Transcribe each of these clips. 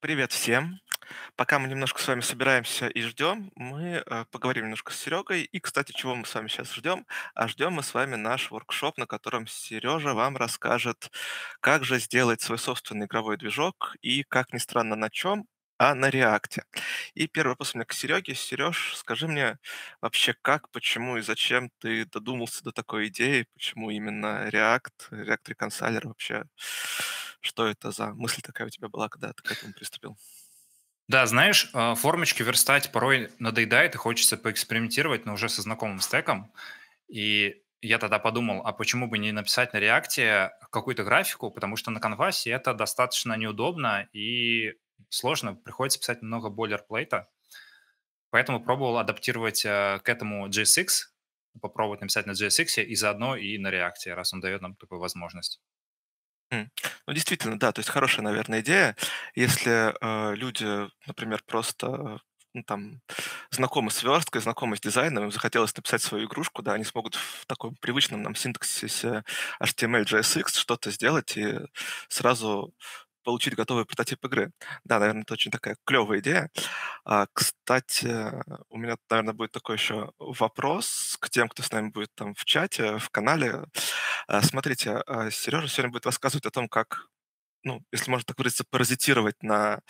Привет всем. Пока мы немножко с вами собираемся и ждем, мы э, поговорим немножко с Серегой. И, кстати, чего мы с вами сейчас ждем? А ждем мы с вами наш воркшоп, на котором Сережа вам расскажет, как же сделать свой собственный игровой движок и, как ни странно, на чем, а на реакте. И первый вопрос у меня к Сереге. Сереж, скажи мне вообще, как, почему и зачем ты додумался до такой идеи, почему именно React, React Reconciler вообще, что это за мысль такая у тебя была, когда ты к этому приступил? Да, знаешь, а, формочки верстать порой надоедает и хочется поэкспериментировать, но уже со знакомым стеком. И я тогда подумал, а почему бы не написать на реакте какую-то графику, потому что на конвасе это достаточно неудобно и сложно, приходится писать много бойлерплейта. Поэтому пробовал адаптировать э, к этому JSX, попробовать написать на JSX и заодно и на React, раз он дает нам такую возможность. Ну, действительно, да, то есть хорошая, наверное, идея. Если э, люди, например, просто ну, там, знакомы с версткой, знакомы с дизайном, им захотелось написать свою игрушку, да, они смогут в таком привычном нам синтаксисе HTML, JSX что-то сделать и сразу получить готовый прототип игры. Да, наверное, это очень такая клевая идея. А, кстати, у меня, наверное, будет такой еще вопрос к тем, кто с нами будет там в чате, в канале. А, смотрите, а, Сережа сегодня будет рассказывать о том, как, ну, если можно так выразиться, паразитировать на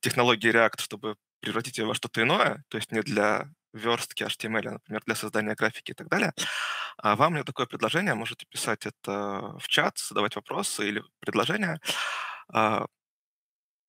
технологии React, чтобы превратить ее во что-то иное, то есть не для верстки HTML, а, например, для создания графики и так далее. А вам у меня такое предложение, можете писать это в чат, задавать вопросы или предложения. А,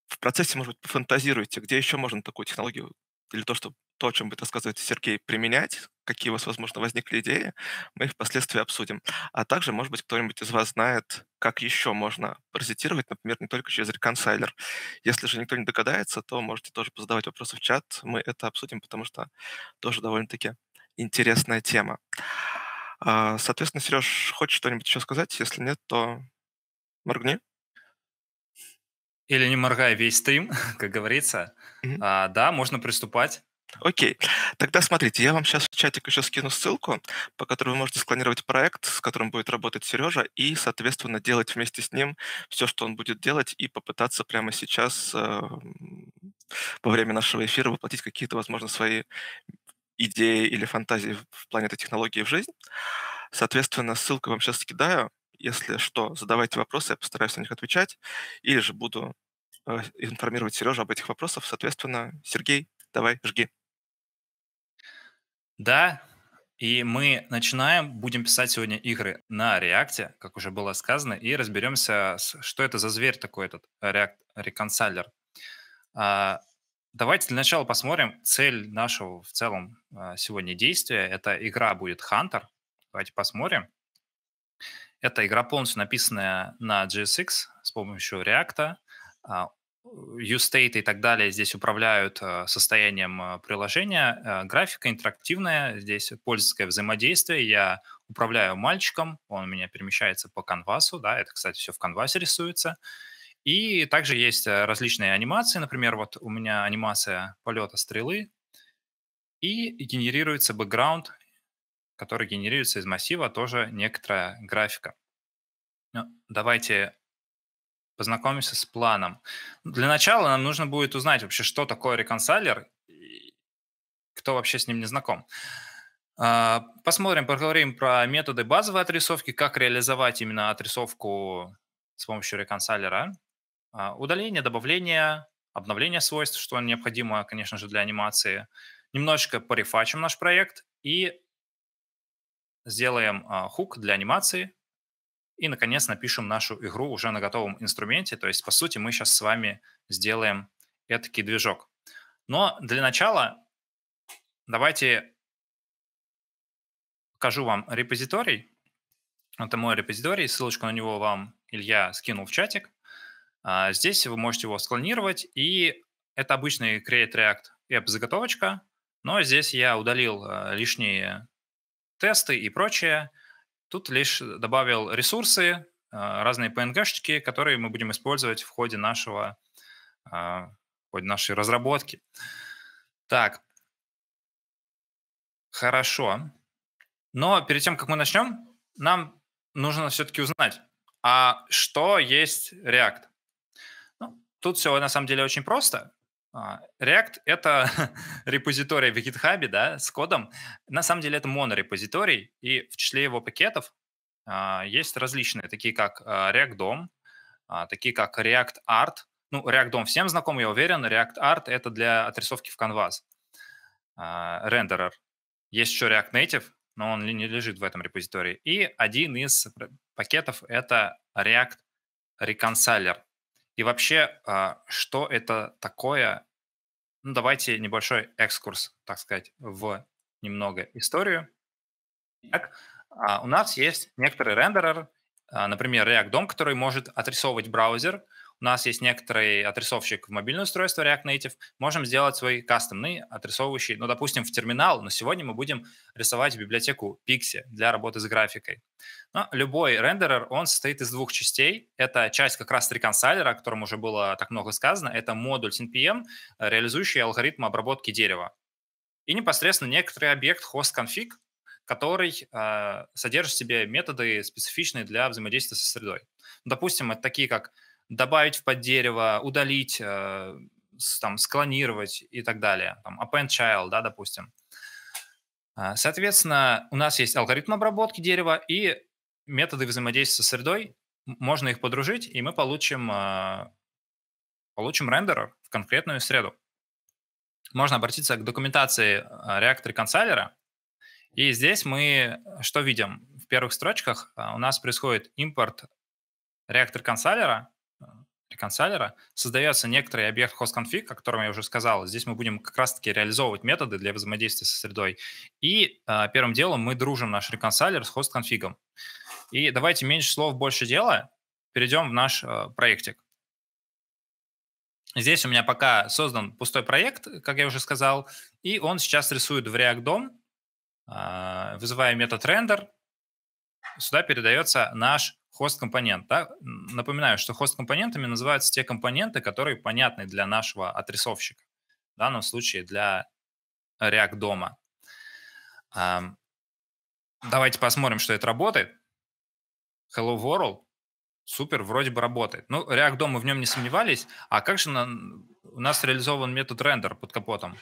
в процессе, может быть, пофантазируйте, где еще можно такую технологию или то, что то, о чем будет рассказывать Сергей, применять, какие у вас, возможно, возникли идеи, мы их впоследствии обсудим. А также, может быть, кто-нибудь из вас знает, как еще можно паразитировать, например, не только через реконсайлер. Если же никто не догадается, то можете тоже позадавать вопросы в чат, мы это обсудим, потому что тоже довольно-таки интересная тема. А, соответственно, Сереж, хочешь что-нибудь еще сказать? Если нет, то моргни. Или не моргая весь стрим, как говорится. Mm-hmm. А, да, можно приступать. Окей. Тогда смотрите, я вам сейчас в чатик еще скину ссылку, по которой вы можете склонировать проект, с которым будет работать Сережа, и, соответственно, делать вместе с ним все, что он будет делать, и попытаться прямо сейчас э, во время нашего эфира воплотить какие-то, возможно, свои идеи или фантазии в плане этой технологии в жизнь. Соответственно, ссылку вам сейчас скидаю. Если что, задавайте вопросы, я постараюсь на них отвечать, или же буду э, информировать Сережу об этих вопросах. Соответственно, Сергей, давай, жги. Да, и мы начинаем, будем писать сегодня игры на React, как уже было сказано, и разберемся, что это за зверь такой этот React Reconciler. А, давайте для начала посмотрим цель нашего в целом а, сегодня действия. Это игра будет Hunter. Давайте посмотрим. Это игра, полностью написанная на JSX с помощью React. А, U-State и так далее здесь управляют а, состоянием а, приложения. Графика интерактивная, здесь пользовательское взаимодействие. Я управляю мальчиком, он у меня перемещается по канвасу, да, это, кстати, все в канвасе рисуется. И также есть различные анимации, например, вот у меня анимация полета стрелы, и генерируется бэкграунд которой генерируется из массива тоже некоторая графика. Ну, давайте познакомимся с планом. Для начала нам нужно будет узнать вообще, что такое реконсайлер, и кто вообще с ним не знаком. А, посмотрим, поговорим про методы базовой отрисовки, как реализовать именно отрисовку с помощью реконсайлера. А, удаление, добавление, обновление свойств, что необходимо, конечно же, для анимации. Немножечко порефачим наш проект и сделаем а, хук для анимации и, наконец, напишем нашу игру уже на готовом инструменте. То есть, по сути, мы сейчас с вами сделаем этакий движок. Но для начала давайте покажу вам репозиторий. Это мой репозиторий, ссылочку на него вам Илья скинул в чатик. А, здесь вы можете его склонировать, и это обычный Create React App заготовочка, но здесь я удалил а, лишние тесты и прочее. Тут лишь добавил ресурсы, а, разные PNG-шечки, которые мы будем использовать в ходе нашего а, в ходе нашей разработки. Так, хорошо. Но перед тем, как мы начнем, нам нужно все-таки узнать, а что есть React? Ну, тут все на самом деле очень просто. А, React — это репозиторий в GitHub да, с кодом. На самом деле это монорепозиторий, и в числе его пакетов а, есть различные, такие как а, React DOM, а, такие как React Art. Ну, React DOM всем знаком, я уверен. React Art — это для отрисовки в Canvas, а, Есть еще React Native, но он не лежит в этом репозитории. И один из пакетов — это React Reconciler — и вообще, а, что это такое? Ну, давайте небольшой экскурс, так сказать, в немного историю. Так, а, у нас есть некоторый рендерер, а, например, React DOM, который может отрисовывать браузер – у нас есть некоторый отрисовщик в мобильное устройство React Native, можем сделать свой кастомный отрисовывающий, ну, допустим, в терминал, но сегодня мы будем рисовать библиотеку Pixie для работы с графикой. Но любой рендерер, он состоит из двух частей. Это часть как раз реконсайлера, о котором уже было так много сказано. Это модуль NPM, реализующий алгоритм обработки дерева. И непосредственно некоторый объект host-config, который э, содержит в себе методы, специфичные для взаимодействия со средой. допустим, это такие как добавить в под дерево, удалить, э, там, склонировать и так далее. Там, append child, да, допустим. Э, соответственно, у нас есть алгоритм обработки дерева и методы взаимодействия с средой. Можно их подружить, и мы получим, э, получим рендерер в конкретную среду. Можно обратиться к документации Reactor Consiler. И здесь мы что видим? В первых строчках у нас происходит импорт Reactor Consiler реконсайлера, создается некоторый объект хост конфиг, о котором я уже сказал. Здесь мы будем как раз-таки реализовывать методы для взаимодействия со средой. И э, первым делом мы дружим наш реконсайлер с хост конфигом И давайте меньше слов, больше дела. Перейдем в наш э, проектик. Здесь у меня пока создан пустой проект, как я уже сказал, и он сейчас рисует в React DOM, а, э, вызывая метод render. Сюда передается наш хост-компонент. Да? Напоминаю, что хост-компонентами называются те компоненты, которые понятны для нашего отрисовщика, в данном случае для React дома. Давайте посмотрим, что это работает. Hello World, супер, вроде бы работает. Ну, React дом мы в нем не сомневались, а как же на... у нас реализован метод рендер под капотом?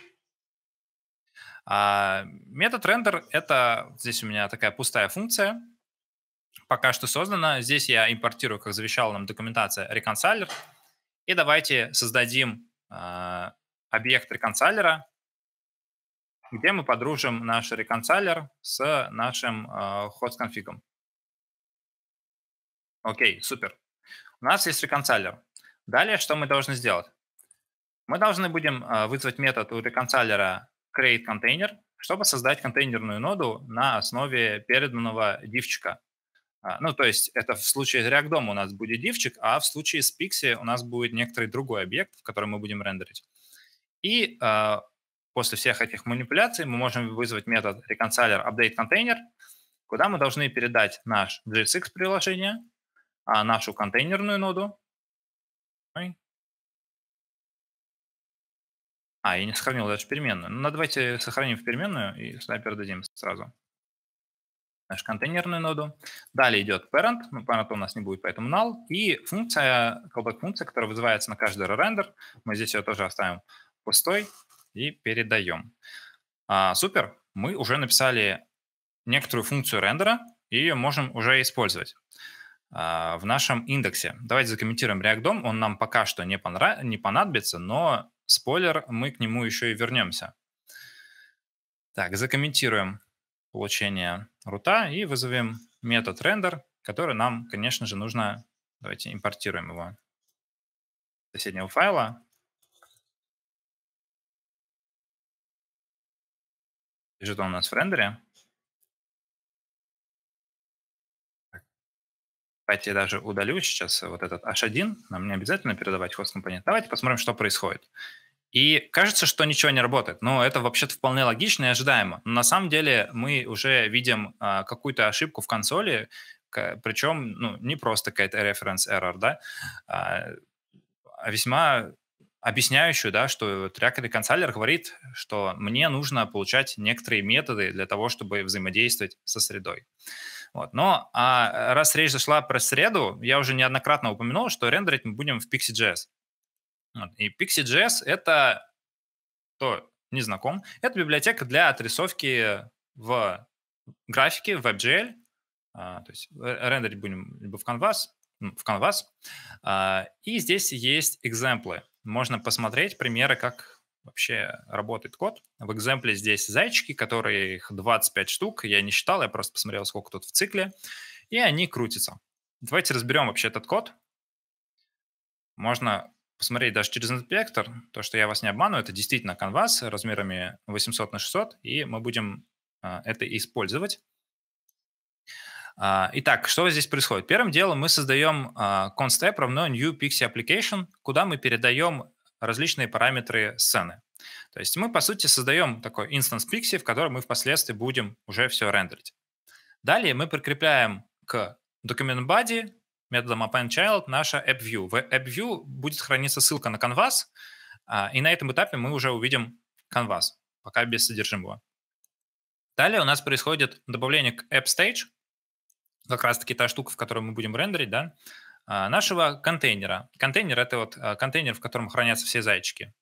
А, метод рендер — это, здесь у меня такая пустая функция — пока что создана. Здесь я импортирую, как завещал нам документация, реконсайлер. И давайте создадим а, объект реконсайлера, где мы подружим наш реконсайлер с нашим а, хост-конфигом. Окей, супер. У нас есть реконсайлер. Далее что мы должны сделать? Мы должны будем а, вызвать метод у реконсайлера create container, чтобы создать контейнерную ноду на основе переданного дивчика. А, ну, то есть это в случае с React DOM у нас будет дивчик, а в случае с Pixie у нас будет некоторый другой объект, в котором мы будем рендерить. И э, после всех этих манипуляций мы можем вызвать метод reconciler update container, куда мы должны передать наш JSX приложение, а нашу контейнерную ноду. Ой. А, я не сохранил даже переменную. Ну, давайте сохраним в переменную и сюда передадим сразу наш контейнерную ноду. Далее идет parent, ну, parent у нас не будет, поэтому null. И функция, callback функция, которая вызывается на каждый рендер. Мы здесь ее тоже оставим пустой и передаем. А, супер, мы уже написали некоторую функцию рендера, и ее можем уже использовать а, в нашем индексе. Давайте закомментируем react DOM, Он нам пока что не, понра... не понадобится, но спойлер, мы к нему еще и вернемся. Так, закомментируем получение рута и вызовем метод render, который нам, конечно же, нужно... Давайте импортируем его соседнего файла. Лежит он у нас в рендере. Давайте я даже удалю сейчас вот этот h1. Нам не обязательно передавать хост-компонент. Давайте посмотрим, что происходит. И кажется, что ничего не работает. Но это вообще-то вполне логично и ожидаемо. Но на самом деле мы уже видим а, какую-то ошибку в консоли, к, причем ну, не просто какая-то reference error, да, а, а весьма объясняющую, да, что вот Reactor Consoler говорит, что мне нужно получать некоторые методы для того, чтобы взаимодействовать со средой. Вот. Но а раз речь зашла про среду, я уже неоднократно упомянул, что рендерить мы будем в Pixie.js. И Pixie.js — это, кто не знаком, это библиотека для отрисовки в графике, в WebGL, а, то есть э, рендерить будем либо в Canvas, в Canvas. А, и здесь есть экземплы. Можно посмотреть примеры, как вообще работает код. В экземпле здесь зайчики, которые их 25 штук. Я не считал, я просто посмотрел, сколько тут в цикле. И они крутятся. Давайте разберем вообще этот код. Можно посмотреть даже через инспектор, то, что я вас не обманываю, это действительно конвас размерами 800 на 600, и мы будем а, это использовать. А, итак, что здесь происходит? Первым делом мы создаем а, constep равно new pixie application, куда мы передаем различные параметры сцены. То есть мы, по сути, создаем такой instance pixie, в котором мы впоследствии будем уже все рендерить. Далее мы прикрепляем к document body методом append-child наша AppView. В AppView будет храниться ссылка на Canvas, а, и на этом этапе мы уже увидим Canvas, пока без содержимого. Далее у нас происходит добавление к AppStage, как раз-таки та штука, в которой мы будем рендерить, да, а, нашего контейнера. Контейнер — это вот а, контейнер, в котором хранятся все зайчики.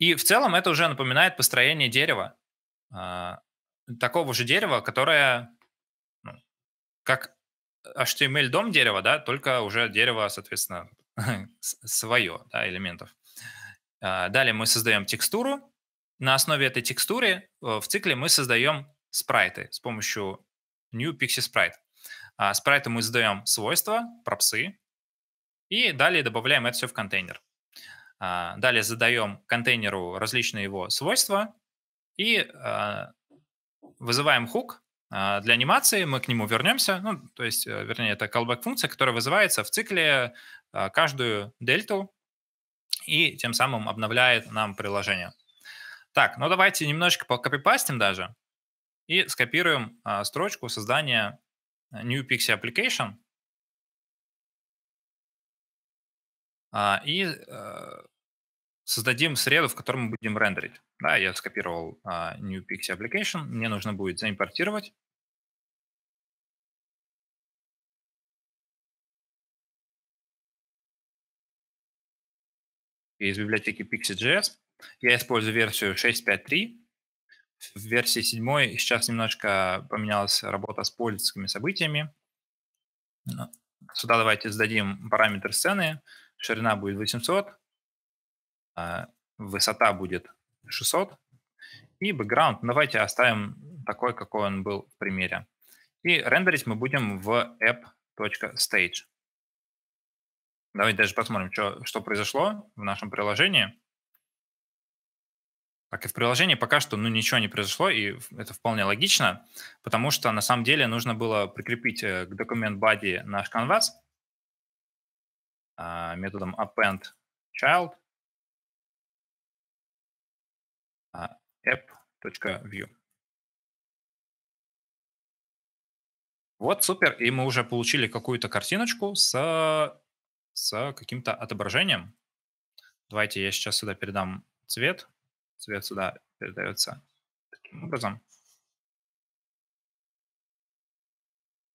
И в целом это уже напоминает построение дерева, такого же дерева, которое, ну, как HTML а дом дерева, да, только уже дерево, соответственно, свое, да, элементов. А, далее мы создаем текстуру. На основе этой текстуры э, в цикле мы создаем спрайты с помощью new pixie sprite. А мы задаем свойства, пропсы, и далее добавляем это все в контейнер. А, далее задаем контейнеру различные его свойства и вызываем хук, а, для анимации, мы к нему вернемся, ну, то есть, э, вернее, это callback-функция, которая вызывается в цикле а, каждую дельту и тем самым обновляет нам приложение. Так, ну давайте немножечко покопипастим даже и скопируем а, строчку создания New Pixie Application. И э, создадим среду, в которой мы будем рендерить. Да, я скопировал uh, New Pixie Application, мне нужно будет заимпортировать. из библиотеки Pixie.js. Я использую версию 6.5.3. В версии 7 сейчас немножко поменялась работа с пользовательскими событиями. Сюда давайте зададим параметр сцены. Ширина будет 800, а, высота будет 600, и бэкграунд давайте оставим такой, какой он был в примере. И рендерить мы будем в app.stage. Давайте даже посмотрим, что, что произошло в нашем приложении. Так и в приложении пока что ну, ничего не произошло, и это вполне логично, потому что на самом деле нужно было прикрепить э, к документ body наш canvas а, методом append child – app.view. Вот, супер. И мы уже получили какую-то картиночку с, с каким-то отображением. Давайте я сейчас сюда передам цвет. Цвет сюда передается таким образом.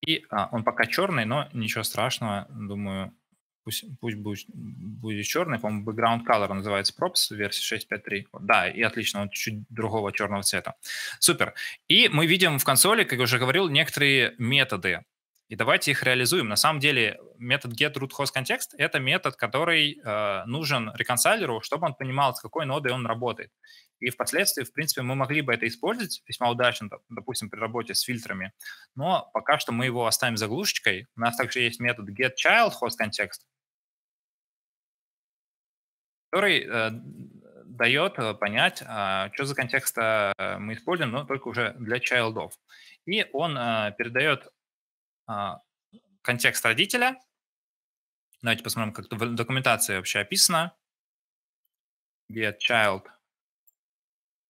И а, он пока черный, но ничего страшного, думаю, пусть, пусть будет, будет черный, по-моему, background color называется props версии 6.5.3. Да, и отлично, он чуть другого черного цвета. Супер. И мы видим в консоли, как я уже говорил, некоторые методы. И давайте их реализуем. На самом деле метод get root host context — это метод, который э, нужен реконсайлеру, чтобы он понимал, с какой нодой он работает. И впоследствии, в принципе, мы могли бы это использовать весьма удачно, допустим, при работе с фильтрами. Но пока что мы его оставим заглушечкой. У нас также есть метод getChildHostContext, который э, дает э, понять, э, что за контекст э, мы используем, но только уже для childов. И он э, передает э, контекст родителя. Давайте посмотрим, как в документации вообще описано. Get child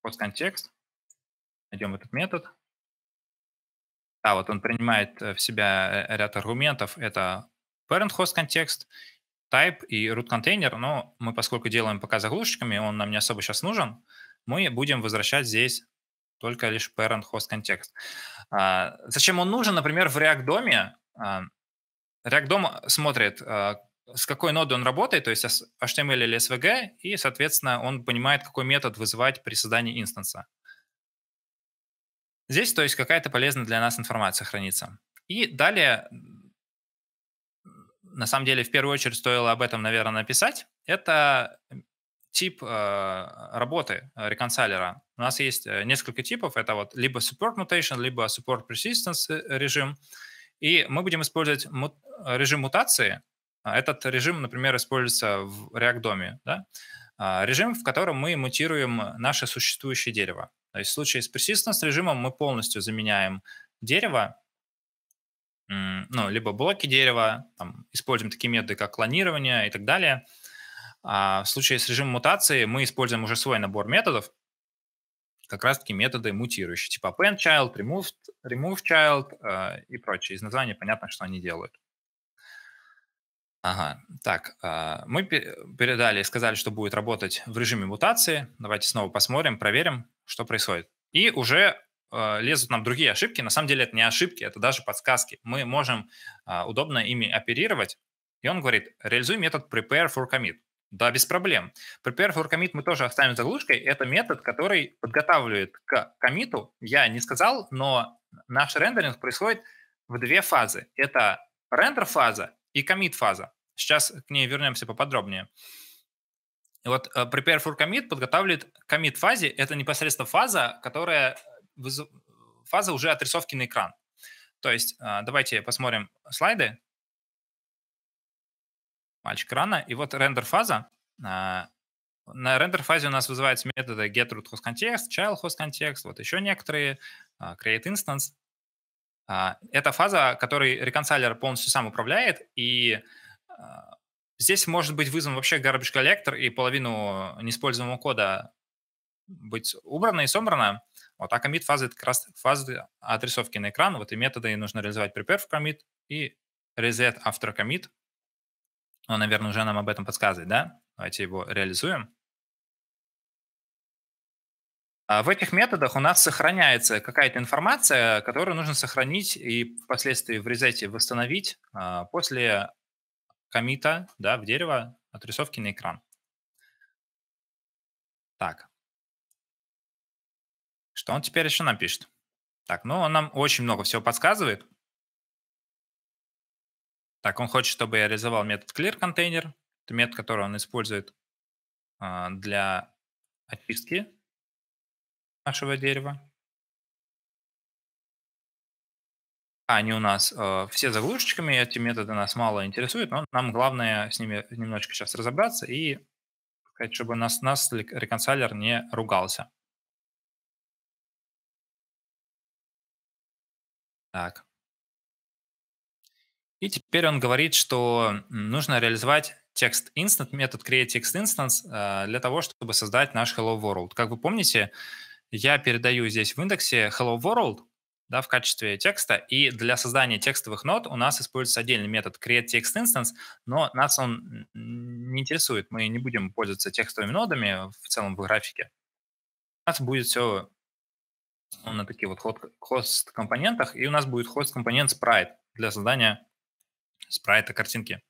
постконтекст. Найдем этот метод. Да, вот он принимает в себя ряд аргументов. Это parent host контекст type и root контейнер, но мы, поскольку делаем пока заглушечками, он нам не особо сейчас нужен, мы будем возвращать здесь только лишь parent host контекст. А, зачем он нужен? Например, в React доме а, React дом смотрит, а, с какой ноды он работает, то есть HTML или SVG, и, соответственно, он понимает, какой метод вызывать при создании инстанса. Здесь, то есть, какая-то полезная для нас информация хранится. И далее на самом деле в первую очередь стоило об этом, наверное, написать, это тип э, работы э, реконсайлера. У нас есть э, несколько типов. Это вот либо support mutation, либо support persistence э, режим. И мы будем использовать мут режим мутации. А этот режим, например, используется в React DOM. Да? А, режим, в котором мы мутируем наше существующее дерево. То есть в случае с persistence режимом мы полностью заменяем дерево ну, либо блоки дерева, там, используем такие методы, как клонирование и так далее. А в случае с режимом мутации мы используем уже свой набор методов, как раз-таки методы мутирующие, типа append child, remove, remove child э, и прочее. Из названия понятно, что они делают. Ага, так, э, мы передали и сказали, что будет работать в режиме мутации. Давайте снова посмотрим, проверим, что происходит. И уже Э, лезут нам другие ошибки. На самом деле это не ошибки, это даже подсказки. Мы можем а, удобно ими оперировать. И он говорит, реализуй метод prepare for commit. Да, без проблем. Prepare for commit мы тоже оставим заглушкой. Это метод, который подготавливает к комиту. Я не сказал, но наш рендеринг происходит в две фазы. Это рендер-фаза и комит-фаза. Сейчас к ней вернемся поподробнее. И вот э, prepare for commit подготавливает к commit фазе. Это непосредственно фаза, которая фаза уже отрисовки на экран. То есть а, давайте посмотрим слайды. Мальчик рано. И вот рендер-фаза. А, на рендер-фазе у нас вызываются методы getRoot hostContext, child hostContext, вот еще некоторые, а, create instance. Это фаза, которой реконсайлер полностью сам управляет, и здесь может быть вызван вообще garbage collector, и половину неиспользуемого кода быть убрано и собрано. Вот, а commit фазы это как раз фазы отрисовки на экран. Вот и методы и нужно реализовать prepare в commit и reset after commit. Он, наверное, уже нам об этом подсказывает, да? Давайте его реализуем. А в этих методах у нас сохраняется какая-то информация, которую нужно сохранить и впоследствии в резете восстановить а, после комита да, в дерево отрисовки на экран. Так, что он теперь еще нам пишет? Так, ну он нам очень много всего подсказывает. Так, он хочет, чтобы я реализовал метод clear контейнер. Это метод, который он использует а, для очистки нашего дерева. они у нас э, все заглушечками, эти методы нас мало интересуют, но нам главное с ними немножечко сейчас разобраться и сказать, чтобы нас, нас реконсайлер не ругался. Так. И теперь он говорит, что нужно реализовать текст instant, метод createTextInstance э, для того, чтобы создать наш hello world. Как вы помните, я передаю здесь в индексе hello world да, в качестве текста, и для создания текстовых нот у нас используется отдельный метод createTextInstance, но нас он не интересует, мы не будем пользоваться текстовыми нодами в целом в графике. У нас будет все ну, на такие вот хост-компонентах, и у нас будет хост-компонент sprite для создания спрайта картинки.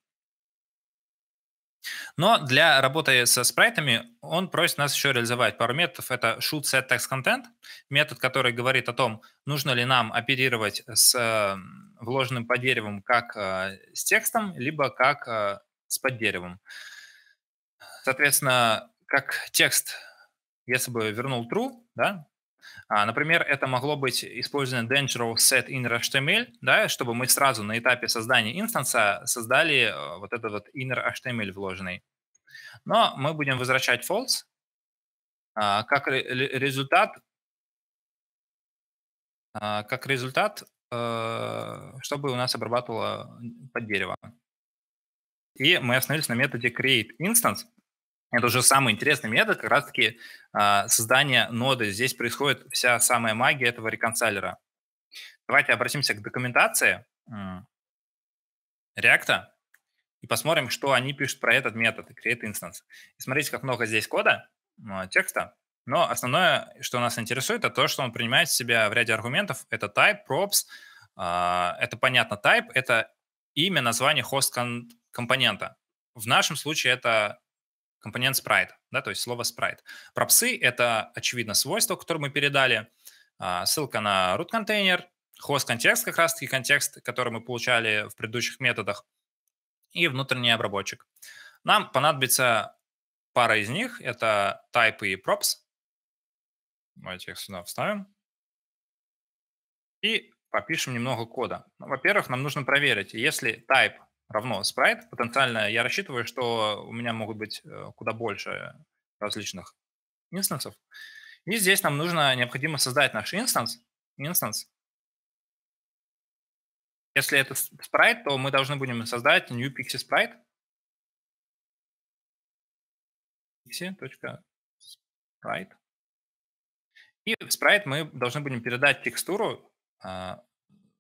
Но для работы со спрайтами он просит нас еще реализовать пару методов. Это shoot set text content, метод, который говорит о том, нужно ли нам оперировать с эм, вложенным под деревом как э, с текстом, либо как э, с под деревом. Соответственно, как текст, если бы вернул true, да, а, например, это могло быть использование Dangerous Set Inner HTML, да, чтобы мы сразу на этапе создания инстанса создали э, вот этот вот Inner HTML вложенный. Но мы будем возвращать false. А, а, как результат, как э, результат, чтобы у нас обрабатывало под дерево. И мы остановились на методе create instance, это уже самое интересное метод, как раз-таки э, а, создание ноды. Здесь происходит вся самая магия этого реконсайлера. Давайте обратимся к документации React и посмотрим, что они пишут про этот метод, create instance. И смотрите, как много здесь кода, а, текста. Но основное, что нас интересует, это то, что он принимает в себя в ряде аргументов. Это type, props. А, это, понятно, type — это имя, название хост-компонента. В нашем случае это компонент спрайт, да, то есть слово спрайт. Пропсы — это, очевидно, свойство, которое мы передали, а, ссылка на root контейнер, хост контекст, как раз-таки контекст, который мы получали в предыдущих методах, и внутренний обработчик. Нам понадобится пара из них, это type и props. Давайте их сюда вставим. И попишем немного кода. Ну, во-первых, нам нужно проверить, если type равно спрайт. Потенциально я рассчитываю, что у меня могут быть э, куда больше различных инстансов. И здесь нам нужно, необходимо создать наш инстанс. инстанс. Если это спрайт, то мы должны будем создать new pixie sprite. pixie.sprite. И в спрайт мы должны будем передать текстуру, а,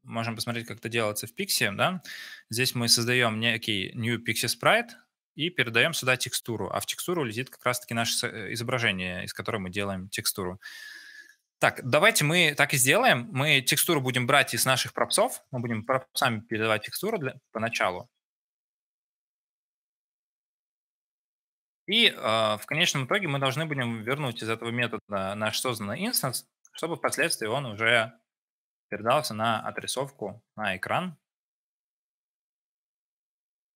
можем посмотреть, как это делается в Pixie. Да? Здесь мы создаем некий new Pixie Sprite и передаем сюда текстуру. А в текстуру летит как раз-таки наше э, изображение, из которого мы делаем текстуру. Так, давайте мы так и сделаем. Мы текстуру будем брать из наших пропсов. Мы будем пропсами передавать текстуру для, поначалу. И э, в конечном итоге мы должны будем вернуть из этого метода наш созданный инстанс, чтобы впоследствии он уже передался на отрисовку на экран.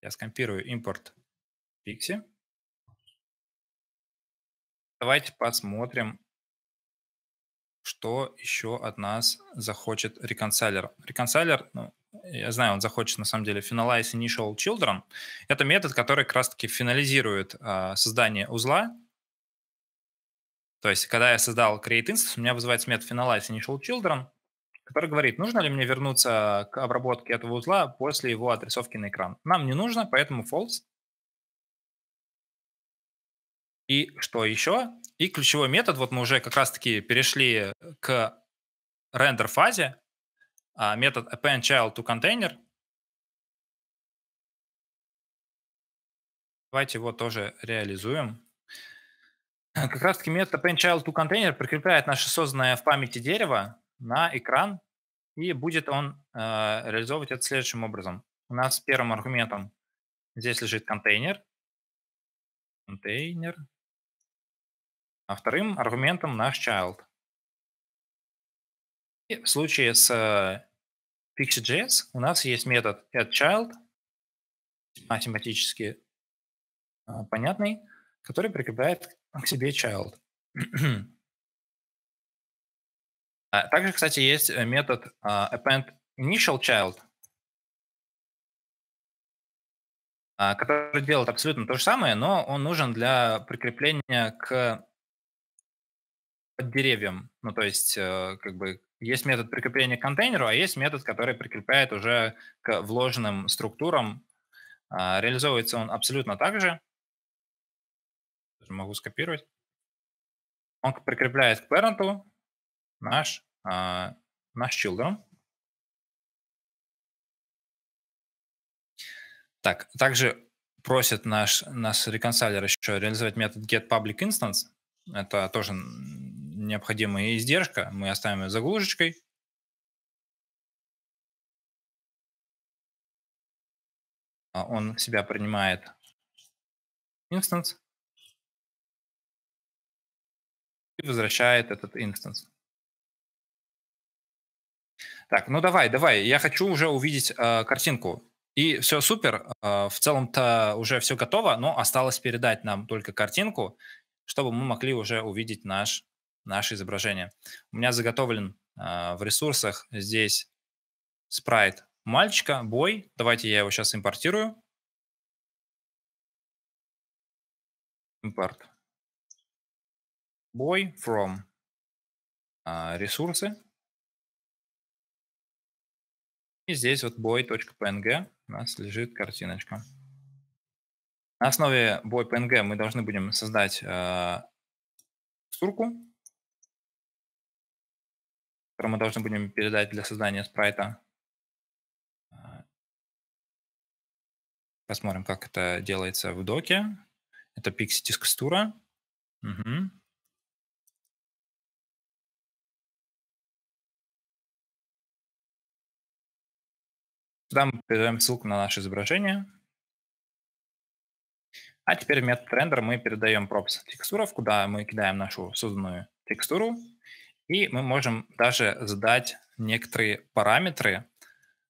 Я скомпирую импорт Pixie. Давайте посмотрим, что еще от нас захочет реконсайлер. Реконсайлер, ну, я знаю, он захочет на самом деле Finalize Initial Children. Это метод, который как раз-таки финализирует э, создание узла. То есть, когда я создал create instance, у меня вызывается метод Finalize Initial Children, который говорит, нужно ли мне вернуться к обработке этого узла после его отрисовки на экран. Нам не нужно, поэтому false. И что еще? И ключевой метод, вот мы уже как раз-таки перешли к рендер-фазе, а, метод append child to container. Давайте его тоже реализуем. Как раз-таки метод append child to container прикрепляет наше созданное в памяти дерево на экран, и будет он э, реализовывать это следующим образом. У нас первым аргументом здесь лежит контейнер. Контейнер. А вторым аргументом наш child. И в случае с э, Pixie.js у нас есть метод addChild, математически э, понятный, который прикрепляет к себе child. А также, кстати, есть э, метод а, append initial child, а, который делает абсолютно то же самое, но он нужен для прикрепления к деревьям. Ну, то есть, э, как бы, есть метод прикрепления к контейнеру, а есть метод, который прикрепляет уже к вложенным структурам. Реализовывается он абсолютно так же. Могу скопировать. Он прикрепляет к parent, наш uh, а, Nash Children. Так, также просит наш, наш реконсайлер еще реализовать метод get public instance Это тоже необходимая издержка. Мы оставим ее заглушечкой. А он себя принимает instance и возвращает этот instance так, ну давай, давай. Я хочу уже увидеть э, картинку. И все супер. Э, в целом-то уже все готово, но осталось передать нам только картинку, чтобы мы могли уже увидеть наш, наше изображение. У меня заготовлен э, в ресурсах здесь спрайт мальчика, бой. Давайте я его сейчас импортирую. Импорт. Бой from э, ресурсы. И здесь вот boy.png у нас лежит картиночка. На основе boy.png мы должны будем создать э, струку, которую мы должны будем передать для создания спрайта. Посмотрим, как это делается в доке. Это pixie текстура. Угу. Сюда мы передаем ссылку на наше изображение. А теперь в метод рендер мы передаем props текстуров, куда мы кидаем нашу созданную текстуру. И мы можем даже задать некоторые параметры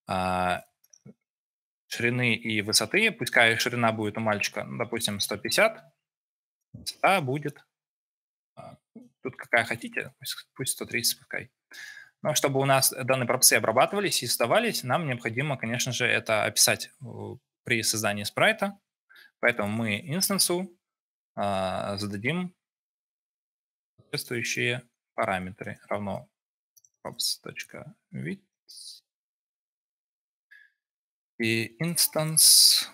э, ширины и высоты. Пускай ширина будет у мальчика, ну, допустим, 150, высота будет, э, тут какая хотите, пусть, пусть 130 пускай. Но чтобы у нас данные пропсы обрабатывались и создавались, нам необходимо, конечно же, это описать э, при создании спрайта. Поэтому мы инстансу э, зададим соответствующие параметры равно props.width и instance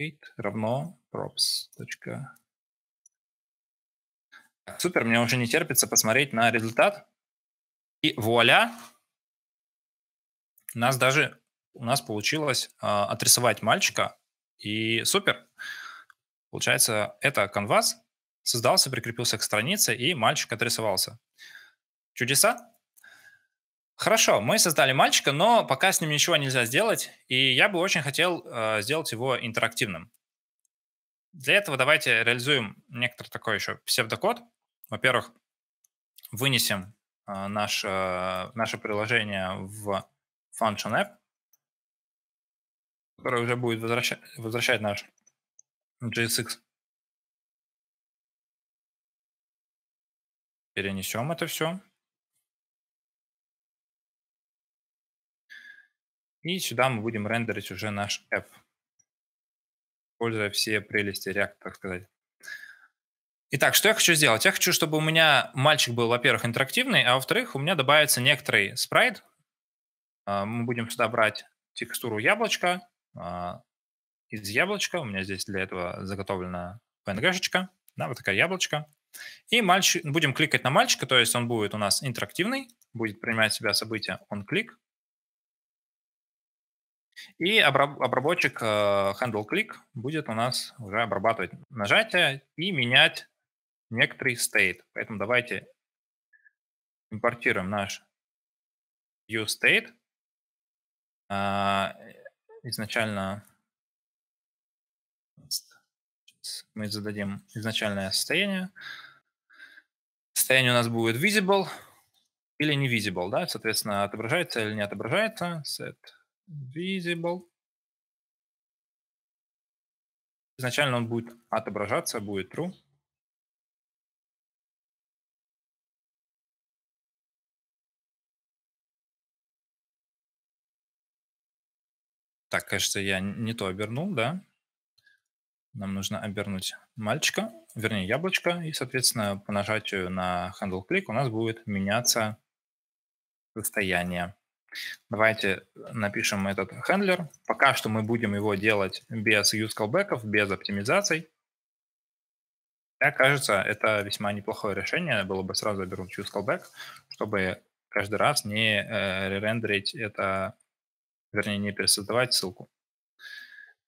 wait равно props. Супер, мне уже не терпится посмотреть на результат. И вуаля, у нас даже у нас получилось э, отрисовать мальчика, и супер. Получается, это конвас создался, прикрепился к странице, и мальчик отрисовался. Чудеса? Хорошо, мы создали мальчика, но пока с ним ничего нельзя сделать, и я бы очень хотел э, сделать его интерактивным. Для этого давайте реализуем некоторый такой еще псевдокод. Во-первых, вынесем а, наше, наше приложение в Function App, которое уже будет возвращать, возвращать наш JSX. Перенесем это все. И сюда мы будем рендерить уже наш app, используя все прелести React, так сказать. Итак, что я хочу сделать? Я хочу, чтобы у меня мальчик был, во-первых, интерактивный, а во-вторых, у меня добавится некоторый спрайт. А, мы будем сюда брать текстуру яблочка. А, из яблочка у меня здесь для этого заготовлена PNG-шечка, да, вот такая яблочко. И мальчик, будем кликать на мальчика, то есть он будет у нас интерактивный, будет принимать в себя события он клик. И обработчик э, handle click будет у нас уже обрабатывать нажатие и менять некоторый state. Поэтому давайте импортируем наш useState. А, э, изначально мы зададим изначальное состояние. Состояние у нас будет visible или не visible, да, соответственно, отображается или не отображается. Set visible. Изначально он будет отображаться, будет true. Так, кажется, я не то обернул, да? Нам нужно обернуть мальчика, вернее, яблочко, и, соответственно, по нажатию на handle click у нас будет меняться состояние. Давайте напишем этот хендлер. Пока что мы будем его делать без use callback, без оптимизаций. Мне кажется, это весьма неплохое решение. Было бы сразу обернуть use callback, чтобы каждый раз не э, рендерить это вернее, не пересоздавать ссылку.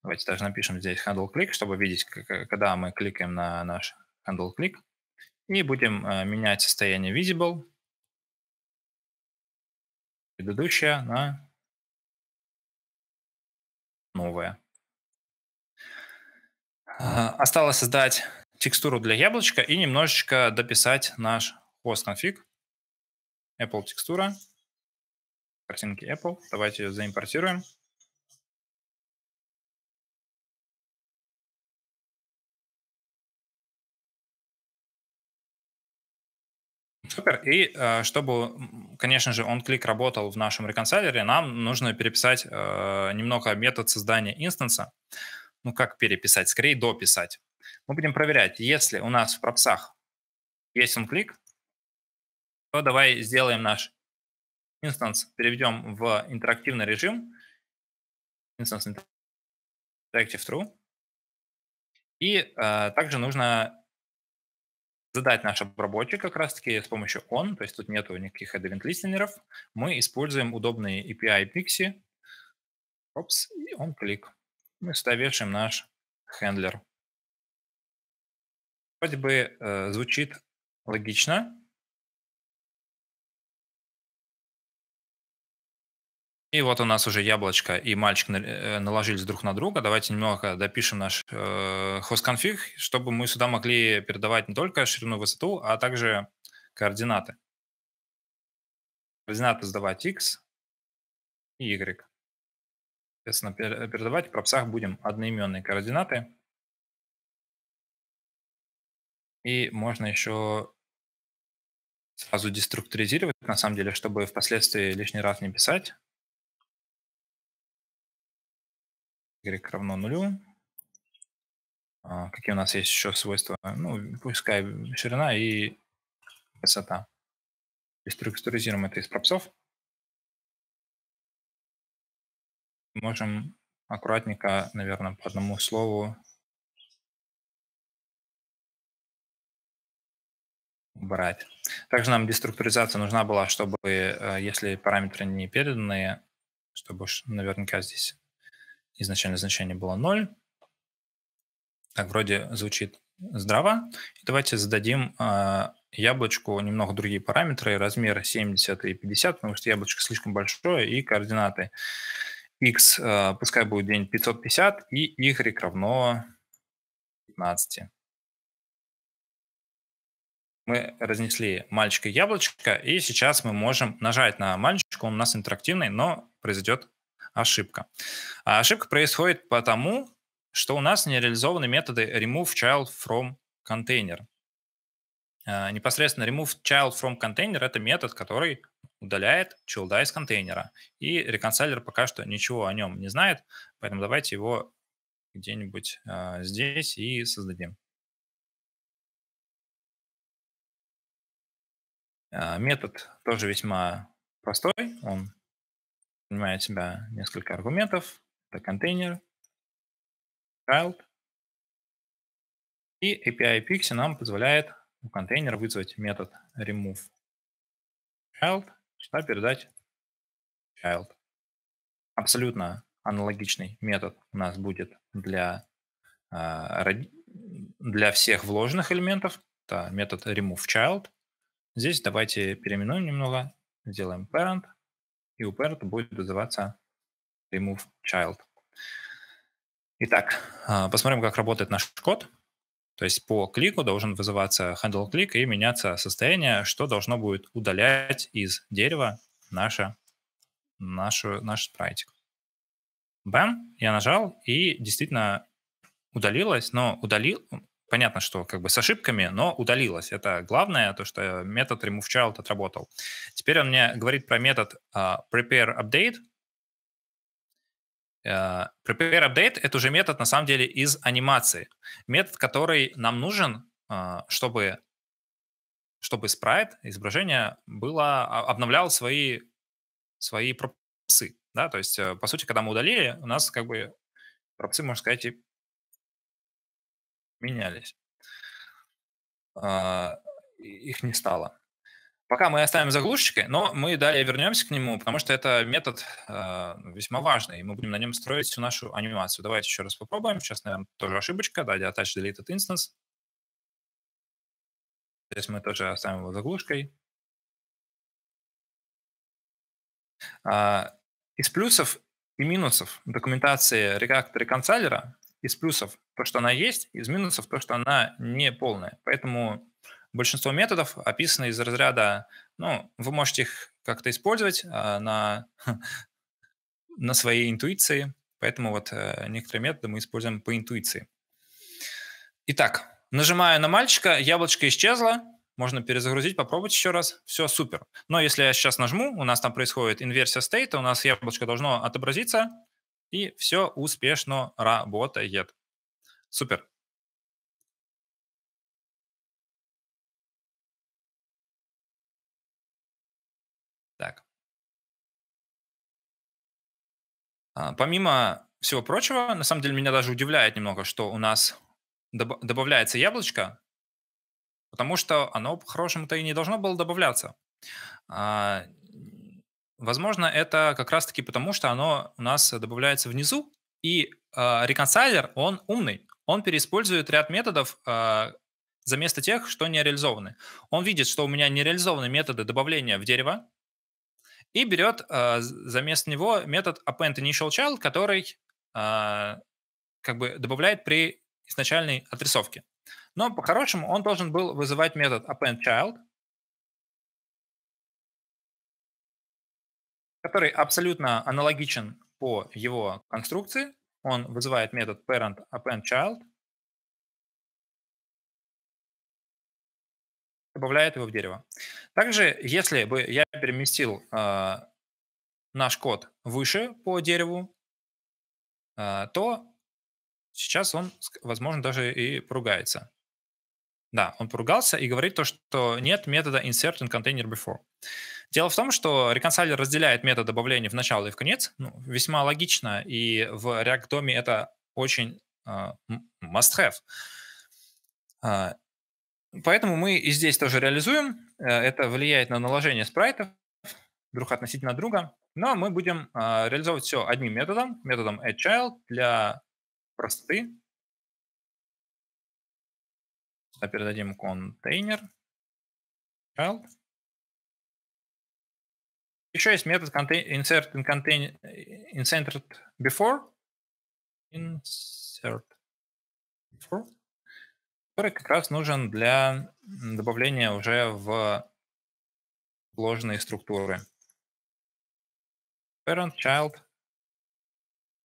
Давайте даже напишем здесь handle click, чтобы видеть, когда мы кликаем на наш handle click. И будем э, менять состояние visible, предыдущее на новое. Э, осталось создать текстуру для яблочка и немножечко дописать наш host config. Apple текстура картинки Apple. Давайте ее заимпортируем. Супер. И э, чтобы, конечно же, он клик работал в нашем реконсайлере, нам нужно переписать э, немного метод создания инстанса. Ну, как переписать? Скорее, дописать. Мы будем проверять, если у нас в пропсах есть он клик, то давай сделаем наш инстанс переведем в интерактивный режим, инстанс interactive true, и э, также нужно задать наш обработчик как раз-таки с помощью on, то есть тут нету никаких event listener, мы используем удобные API Pixie, Опс, и он клик. Мы сюда вешаем наш хендлер. Вроде бы э, звучит логично, И вот у нас уже яблочко и мальчик э, наложились друг на друга. Давайте немного допишем наш э, хост-конфиг, чтобы мы сюда могли передавать не только ширину, и высоту, а также координаты. Координаты сдавать x и y. Соответственно, передавать в пропсах будем одноименные координаты. И можно еще сразу деструктуризировать, на самом деле, чтобы впоследствии лишний раз не писать. y равно нулю. А, какие у нас есть еще свойства? Ну, пускай ширина и высота. Реструктуризируем это из пропсов. Можем аккуратненько, наверное, по одному слову брать. Также нам деструктуризация нужна была, чтобы, э, если параметры не переданы, чтобы наверняка здесь изначально значение было 0. Так вроде звучит здраво. И давайте зададим э, яблочку немного другие параметры, размеры 70 и 50, потому что яблочко слишком большое, и координаты x, э, а, пускай будет день 550, и y равно 15. Мы разнесли мальчика и яблочко, и сейчас мы можем нажать на мальчика, он у нас интерактивный, но произойдет ошибка. А ошибка происходит потому, что у нас не реализованы методы remove child from container. А, непосредственно remove child from container – это метод, который удаляет child из контейнера. И реконсайлер пока что ничего о нем не знает, поэтому давайте его где-нибудь а, здесь и создадим. А, метод тоже весьма простой, он принимает от себя несколько аргументов. Это контейнер, child. И API Pixie нам позволяет у контейнера вызвать метод remove child, сюда передать child. Абсолютно аналогичный метод у нас будет для, а, для всех вложенных элементов. Это метод remove child. Здесь давайте переименуем немного, сделаем parent, и UPART будет вызываться remove child. Итак, а, посмотрим, как работает наш код. То есть по клику должен вызываться handle Click и меняться состояние, что должно будет удалять из дерева наше, нашу, наш спрайтик. Бэм, я нажал, и действительно удалилось, но удалил, понятно, что как бы с ошибками, но удалилось. Это главное, то, что метод remove child отработал. Теперь он мне говорит про метод uh, prepare update. Uh, prepare update – это уже метод, на самом деле, из анимации. Метод, который нам нужен, uh, чтобы, чтобы спрайт, изображение, было, а, обновлял свои, свои пропсы. Да? То есть, э, по сути, когда мы удалили, у нас как бы пропсы, можно сказать, и менялись. А, их не стало. Пока мы оставим заглушечкой, но мы далее вернемся к нему, потому что это метод э, весьма важный, и мы будем на нем строить всю нашу анимацию. Давайте еще раз попробуем. Сейчас, наверное, тоже ошибочка. Да, attach deleted instance. Здесь мы тоже оставим его заглушкой. А, из плюсов и минусов документации React Reconciler из плюсов то, что она есть, из минусов то, что она не полная. Поэтому большинство методов описаны из разряда, ну, вы можете их как-то использовать а, на, на своей интуиции, поэтому вот э, некоторые методы мы используем по интуиции. Итак, нажимаю на мальчика, яблочко исчезло, можно перезагрузить, попробовать еще раз. Все супер. Но если я сейчас нажму, у нас там происходит инверсия стейта, у нас яблочко должно отобразиться, и все успешно работает. Супер. Так. А, помимо всего прочего, на самом деле меня даже удивляет немного, что у нас доб- добавляется яблочко, потому что оно по-хорошему-то и не должно было добавляться. А, Возможно, это как раз-таки потому, что оно у нас добавляется внизу, и э, реконсайлер, он умный, он переиспользует ряд методов э, за место тех, что не реализованы. Он видит, что у меня не реализованы методы добавления в дерево, и берет э, за место него метод append initial child, который э, как бы добавляет при изначальной отрисовке. Но по-хорошему он должен был вызывать метод append child – который абсолютно аналогичен по его конструкции. Он вызывает метод parent append child, добавляет его в дерево. Также, если бы я переместил э, наш код выше по дереву, э, то сейчас он, возможно, даже и поругается. Да, он поругался и говорит то, что нет метода insert in container before. Дело в том, что реконсайлер разделяет метод добавления в начало и в конец. Ну, весьма логично, и в React DOM это очень э, а, must-have. Э, а, поэтому мы и здесь тоже реализуем. Э, это влияет на наложение спрайтов друг относительно друга. Но ну, а мы будем э, реализовывать все одним методом, методом addChild для просты, сюда передадим контейнер. Child. Еще есть метод insert in container, э, insert before. Insert before. Который как раз нужен для добавления уже в сложные структуры. Parent, child.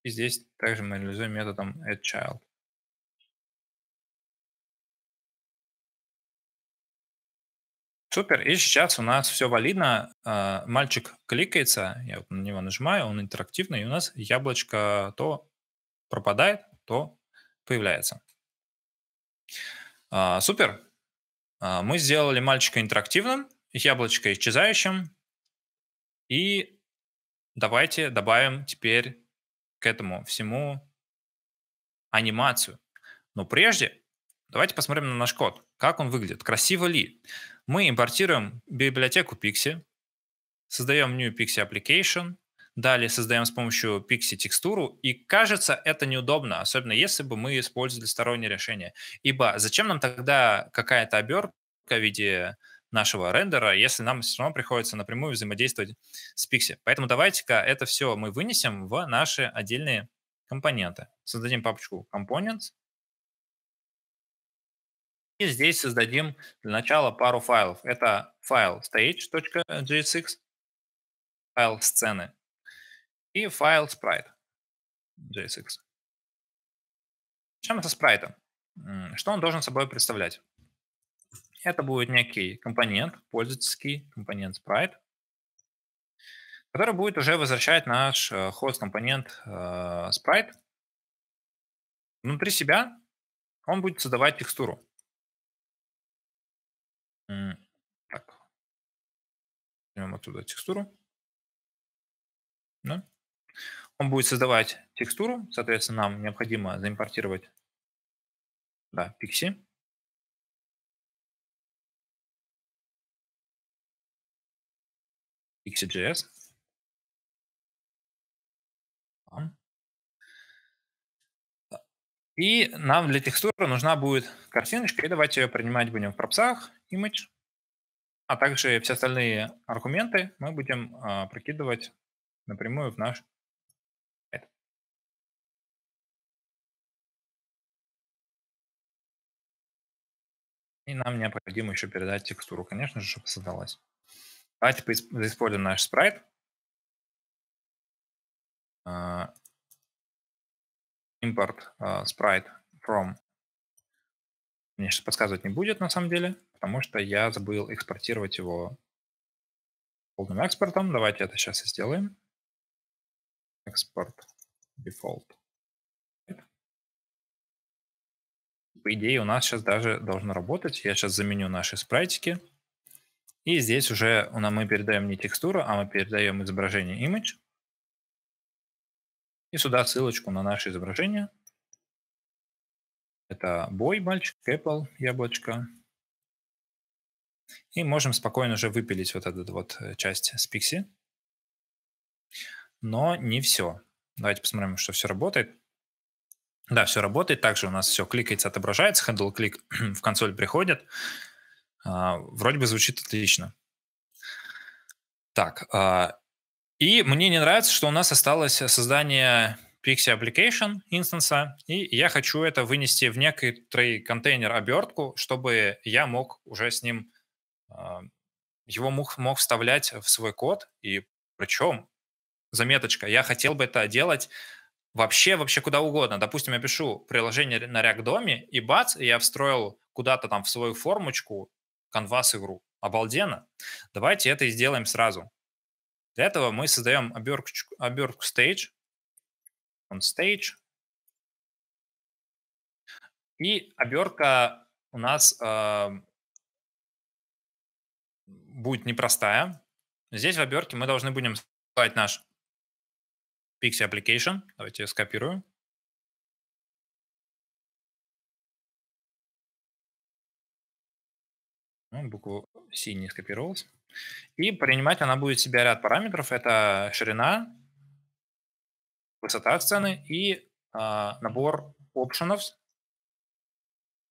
И здесь также мы реализуем методом addChild. Супер. И сейчас у нас все валидно. А, мальчик кликается, я вот на него нажимаю, он интерактивный, и у нас яблочко то пропадает, то появляется. А, супер. А, мы сделали мальчика интерактивным, яблочко исчезающим. И давайте добавим теперь к этому всему анимацию. Но прежде давайте посмотрим на наш код, как он выглядит, красиво ли. Мы импортируем библиотеку Pixie, создаем new Pixie application, далее создаем с помощью Pixie текстуру, и кажется это неудобно, особенно если бы мы использовали стороннее решение. Ибо зачем нам тогда какая-то обертка в виде нашего рендера, если нам все равно приходится напрямую взаимодействовать с Pixie. Поэтому давайте-ка это все мы вынесем в наши отдельные компоненты. Создадим папочку Components, и здесь создадим для начала пару файлов. Это файл stage.jsx, файл сцены и файл sprite.jsx. Начнем со спрайта. Что он должен собой представлять? Это будет некий компонент, пользовательский компонент sprite, который будет уже возвращать наш э, хост компонент э, sprite. Внутри себя он будет создавать текстуру. Возьмем оттуда текстуру. Да? Он будет создавать текстуру, соответственно, нам необходимо заимпортировать да, пикси. Pixie.js. И нам для текстуры нужна будет картиночка, и давайте ее принимать будем в пропсах, image а также все остальные аргументы мы будем а, прокидывать напрямую в наш И нам необходимо еще передать текстуру, конечно же, чтобы создалась. Давайте используем наш спрайт. А, импорт uh, а, sprite from мне сейчас подсказывать не будет на самом деле, потому что я забыл экспортировать его полным экспортом. Давайте это сейчас и сделаем. Экспорт дефолт. По идее у нас сейчас даже должно работать. Я сейчас заменю наши спрайтики. И здесь уже у нас мы передаем не текстуру, а мы передаем изображение image. И сюда ссылочку на наше изображение. Это бой, мальчик, Apple, яблочко. И можем спокойно уже выпилить вот эту вот э, часть с Pixie. Но не все. Давайте посмотрим, что все работает. Да, все работает. Также у нас все кликается, отображается. Handle клик в консоль приходит. А, вроде бы звучит отлично. Так, а, и мне не нравится, что у нас осталось создание Pixie Application инстанса, и я хочу это вынести в некоторый контейнер-обертку, чтобы я мог уже с ним, а, его мог, мог вставлять в свой код, и причем, заметочка, я хотел бы это делать вообще, вообще куда угодно. Допустим, я пишу приложение на React-доме, и бац, я встроил куда-то там в свою формочку Canvas игру Обалденно. Давайте это и сделаем сразу. Для этого мы создаем обертку, обертку stage, on stage. И оберка у нас э, будет непростая. Здесь в оберке мы должны будем ссылать наш Pixie Application. Давайте я скопирую. Ну, букву C не скопировалась. И принимать она будет в себя ряд параметров. Это ширина, высота сцены и а, набор options,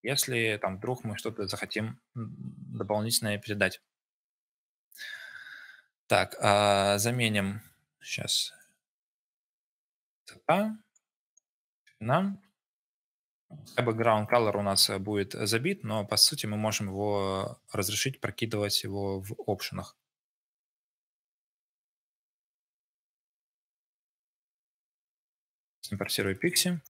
если там вдруг мы что-то захотим дополнительное передать. Так, а, заменим сейчас высота, нам Background color у нас э, будет забит, но по сути мы можем его разрешить, прокидывать его в опшенах. Импортирую Pixie.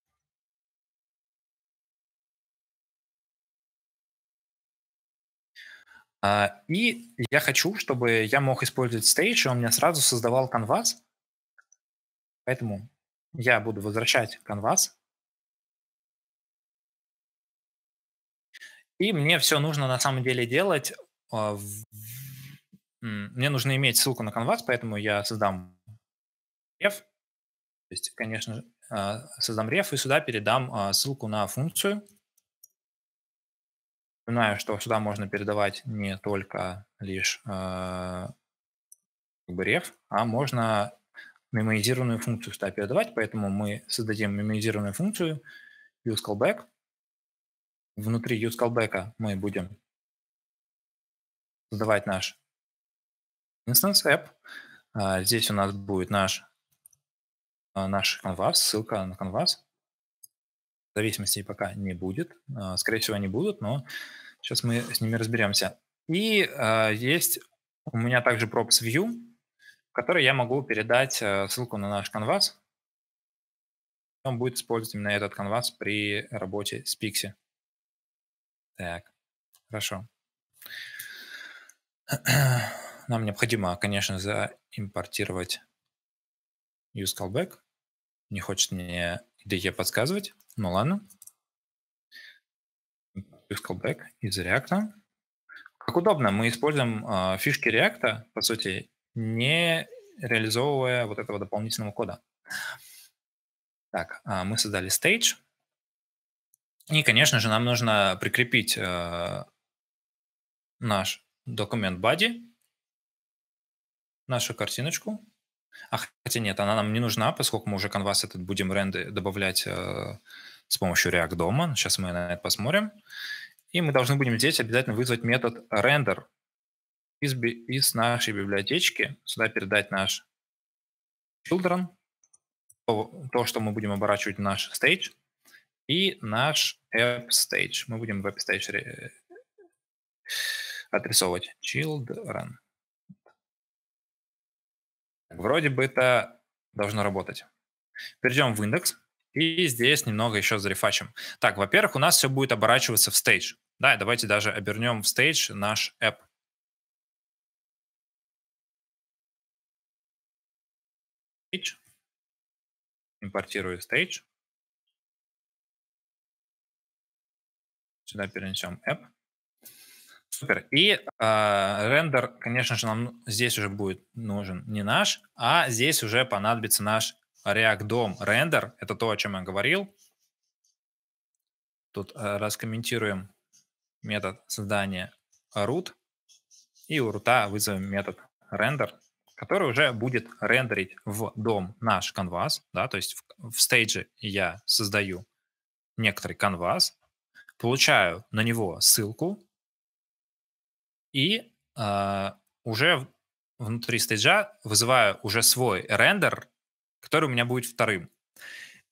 А, и я хочу, чтобы я мог использовать Stage, и он мне сразу создавал конвас. Поэтому я буду возвращать конвас. И мне все нужно на самом деле делать. А, мне нужно иметь ссылку на конвас, поэтому я создам F. То есть, конечно же, а, создам реф и сюда передам а, ссылку на функцию. Знаю, что сюда можно передавать не только лишь а, как реф, а можно мемоизированную функцию сюда передавать, поэтому мы создадим мемоизированную функцию useCallback. Внутри useCallback мы будем создавать наш instance app. Здесь у нас будет наш Э, наш конвас ссылка на конвас Зависимостей пока не будет. Э, скорее всего, они будут, но сейчас мы с ними разберемся. И э, есть у меня также props view, в которой я могу передать ссылку на наш конвас Он будет использовать именно этот конвас при работе с Pixie. Так, хорошо. Нам необходимо, конечно, заимпортировать use callback не хочет мне IDE подсказывать. Ну ладно. Callback из React. Как удобно, мы используем э, фишки React, по сути, не реализовывая вот этого дополнительного кода. Так, э, мы создали stage. И, конечно же, нам нужно прикрепить э, наш документ body, нашу картиночку, а хотя нет, она нам не нужна, поскольку мы уже конвас этот будем ренды добавлять э, с помощью React дома. Сейчас мы на это посмотрим. И мы должны будем здесь обязательно вызвать метод render из, из нашей библиотечки. Сюда передать наш children, то, то, что мы будем оборачивать наш stage, и наш app stage. Мы будем в app stage адресовывать э, children. Вроде бы это должно работать. Перейдем в индекс. И здесь немного еще зарефачим. Так, во-первых, у нас все будет оборачиваться в стейдж. Да, давайте даже обернем в стейдж наш app. Stage. Импортирую stage. Сюда перенесем app. Супер. И э, рендер, конечно же, нам здесь уже будет нужен не наш, а здесь уже понадобится наш React-дом рендер. Это то, о чем я говорил. Тут э, раскомментируем метод создания root. И у рута вызовем метод рендер, который уже будет рендерить в дом наш канвас. Да, то есть в, в стейдже я создаю некоторый канвас, получаю на него ссылку, и э, уже внутри стейджа вызываю уже свой рендер, который у меня будет вторым.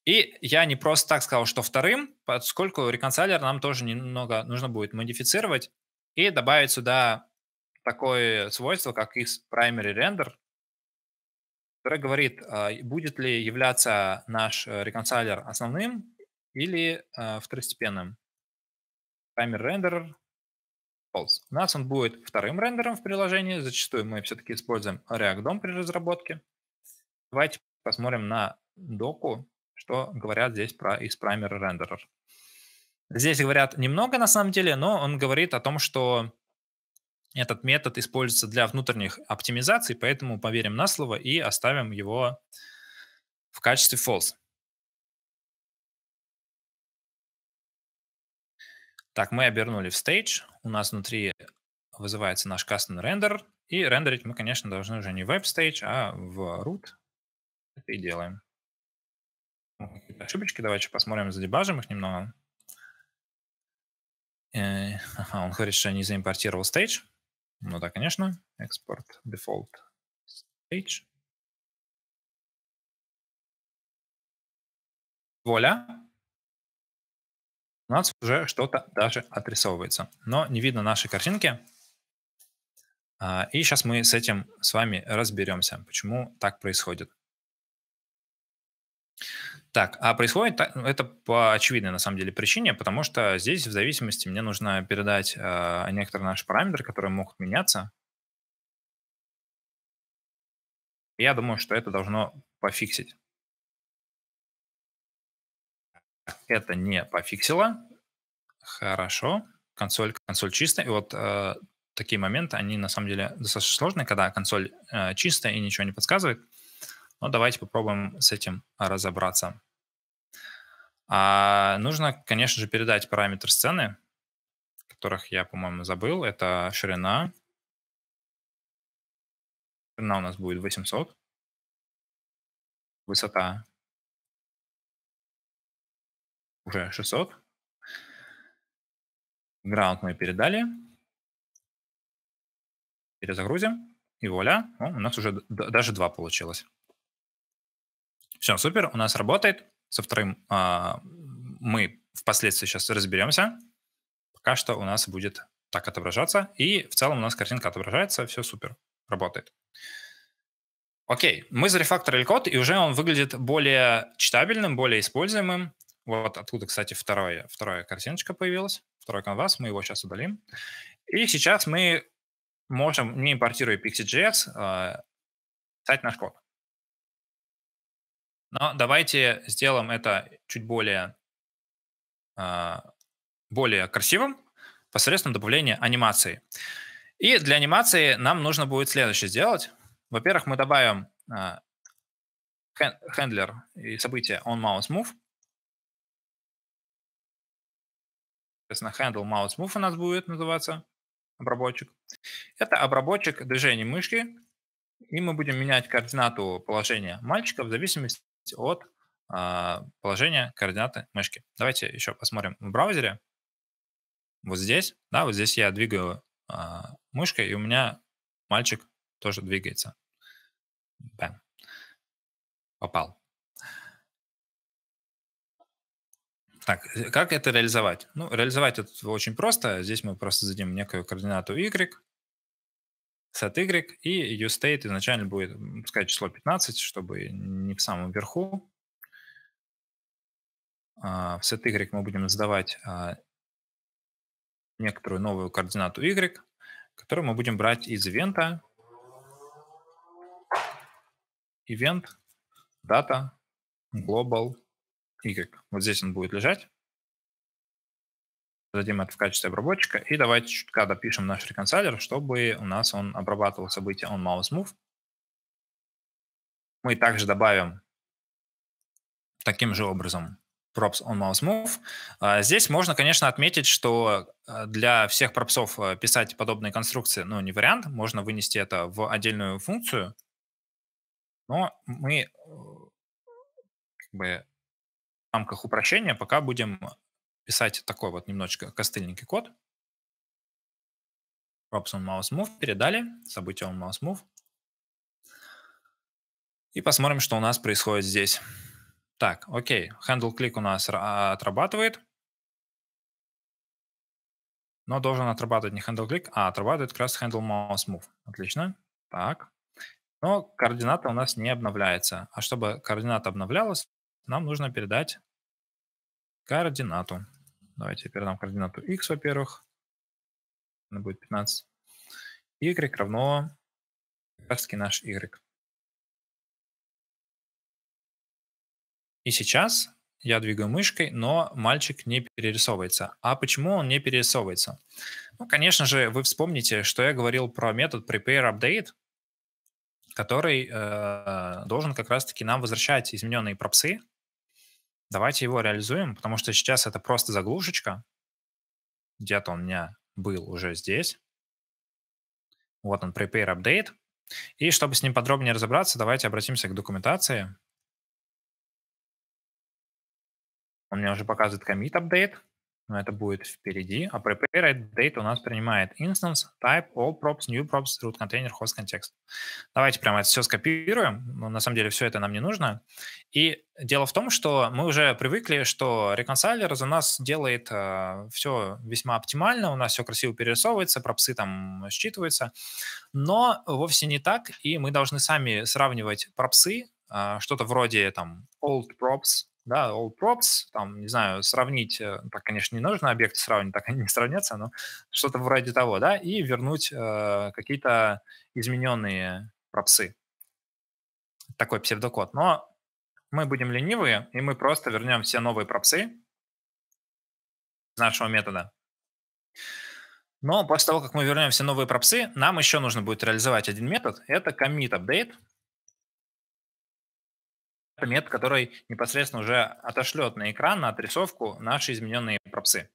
И я не просто так сказал, что вторым, поскольку реконсайлер нам тоже немного нужно будет модифицировать и добавить сюда такое свойство, как из primary render, которое говорит, а, будет ли являться наш э, реконсайлер основным или а, второстепенным. Primary render Pulse. У нас он будет вторым рендером в приложении. Зачастую мы все-таки используем React DOM при разработке. Давайте посмотрим на доку, что говорят здесь про из Primer Renderer. Здесь говорят немного на самом деле, но он говорит о том, что этот метод используется для внутренних оптимизаций, поэтому поверим на слово и оставим его в качестве false. Так, мы обернули в Stage. У нас внутри вызывается наш custom render. И рендерить мы, конечно, должны уже не в WebStage, а в root. Это и делаем. Ошибочки давайте посмотрим, задебажим их немного. Э, ага, он говорит, что я не заимпортировал stage. Ну да, конечно. export default stage. Вуаля у нас уже что-то даже отрисовывается. Но не видно нашей картинки. А, и сейчас мы с этим с вами разберемся, почему так происходит. Так, а происходит это по очевидной на самом деле причине, потому что здесь в зависимости мне нужно передать а, некоторые наши параметры, которые могут меняться. Я думаю, что это должно пофиксить это не пофиксило, хорошо, консоль, консоль чистая. И вот э, такие моменты, они на самом деле достаточно сложные, когда консоль э, чистая и ничего не подсказывает. Но давайте попробуем с этим разобраться. А, нужно, конечно же, передать параметр сцены, которых я, по-моему, забыл. Это ширина. Ширина у нас будет 800. Высота уже 600. Граунд мы передали. Перезагрузим. И вуаля, О, ну, у нас уже даже 2 получилось. Все, супер, у нас работает. Со вторым а, мы впоследствии сейчас разберемся. Пока что у нас будет так отображаться. И в целом у нас картинка отображается, все супер, работает. Окей, мы зарефакторили код, и уже он выглядит более читабельным, более используемым. Вот откуда, кстати, второе, вторая картиночка появилась, второй конвас, мы его сейчас удалим. И сейчас мы можем, не импортируя Pixie.js, писать а, наш код. Но давайте сделаем это чуть более, а, более красивым посредством добавления анимации. И для анимации нам нужно будет следующее сделать. Во-первых, мы добавим а, хендлер и событие onMouseMove. соответственно, handle mouse move у нас будет называться обработчик. Это обработчик движения мышки, и мы будем менять координату положения мальчика в зависимости от э, положения координаты мышки. Давайте еще посмотрим в браузере. Вот здесь, да, вот здесь я двигаю э, мышкой, и у меня мальчик тоже двигается. Бэм. Попал. Так, э, как это реализовать? Ну, реализовать это очень просто. Здесь мы просто зададим некую координату y, set y, и useState изначально будет, сказать число 15, чтобы не в самом верху. В а, set y мы будем задавать а, некоторую новую координату y, которую мы будем брать из ивента. Event, data, global, Y. Вот здесь он будет лежать. Зададим это в качестве обработчика. И давайте чутка допишем наш реконсайлер, чтобы у нас он обрабатывал события on mouse move. Мы также добавим таким же образом props on mouse move. А, здесь можно, конечно, отметить, что а, для всех пропсов а, писать подобные конструкции, ну, не вариант, можно вынести это в отдельную функцию, но мы э, как бы рамках упрощения пока будем писать такой вот немножечко костыльненький код. Props mouse move передали, событие on mouse move. И посмотрим, что у нас происходит здесь. Так, окей, handle click у нас отрабатывает. Но должен отрабатывать не handle click, а отрабатывает как раз handle mouse move. Отлично. Так. Но координата у нас не обновляется. А чтобы координата обновлялась, нам нужно передать координату. Давайте передам координату x, во-первых. Она будет 15. y равно как наш y. И сейчас я двигаю мышкой, но мальчик не перерисовывается. А почему он не перерисовывается? Ну, конечно же, вы вспомните, что я говорил про метод prepare_update, который э, должен как раз-таки нам возвращать измененные пропсы, давайте его реализуем, потому что сейчас это просто заглушечка. Где-то он у меня был уже здесь. Вот он, Prepare Update. И чтобы с ним подробнее разобраться, давайте обратимся к документации. Он мне уже показывает commit update но это будет впереди. А prepare date у нас принимает instance, type, all props, new props, root container, host context. Давайте прямо это все скопируем. Но ну, на самом деле все это нам не нужно. И дело в том, что мы уже привыкли, что Reconciler за нас делает э, все весьма оптимально, у нас все красиво перерисовывается, пропсы там считываются. Но вовсе не так, и мы должны сами сравнивать пропсы, э, что-то вроде там old props, да, all props, там, не знаю, сравнить, э, так, конечно, не нужно объекты сравнить, так они не сравнятся, но что-то вроде того, да, и вернуть э, какие-то измененные пропсы. Такой псевдокод. Но мы будем ленивые, и мы просто вернем все новые пропсы нашего метода. Но после того, как мы вернем все новые пропсы, нам еще нужно будет реализовать один метод. Это commit update просто метод, который непосредственно уже отошлет на экран, на отрисовку наши измененные пропсы.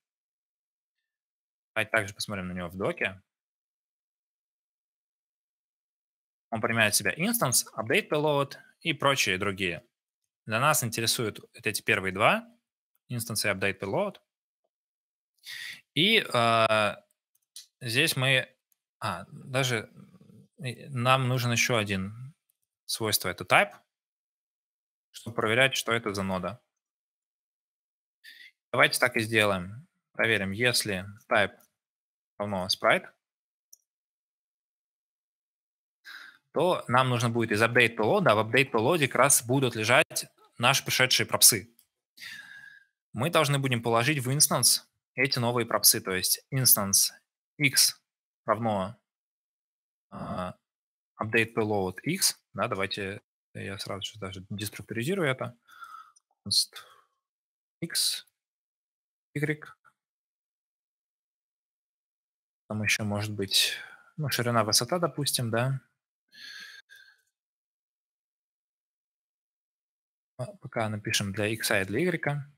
Давайте также посмотрим на него в доке. Он принимает в себя instance, update payload и прочие другие. Для нас интересуют эти первые два, instance и update payload. И э, здесь мы... А, даже нам нужен еще один свойство, это type чтобы проверять, что это за нода. Давайте так и сделаем. Проверим, если type равно sprite, то нам нужно будет из update payload, а в update payload как раз будут лежать наши пришедшие пропсы. Мы должны будем положить в instance эти новые пропсы, то есть instance x равно uh, update payload x, да, давайте я сразу же даже деструктуризирую это. const x, y. Там еще может быть ну, ширина, высота, допустим, да. А, пока напишем для x а и для y.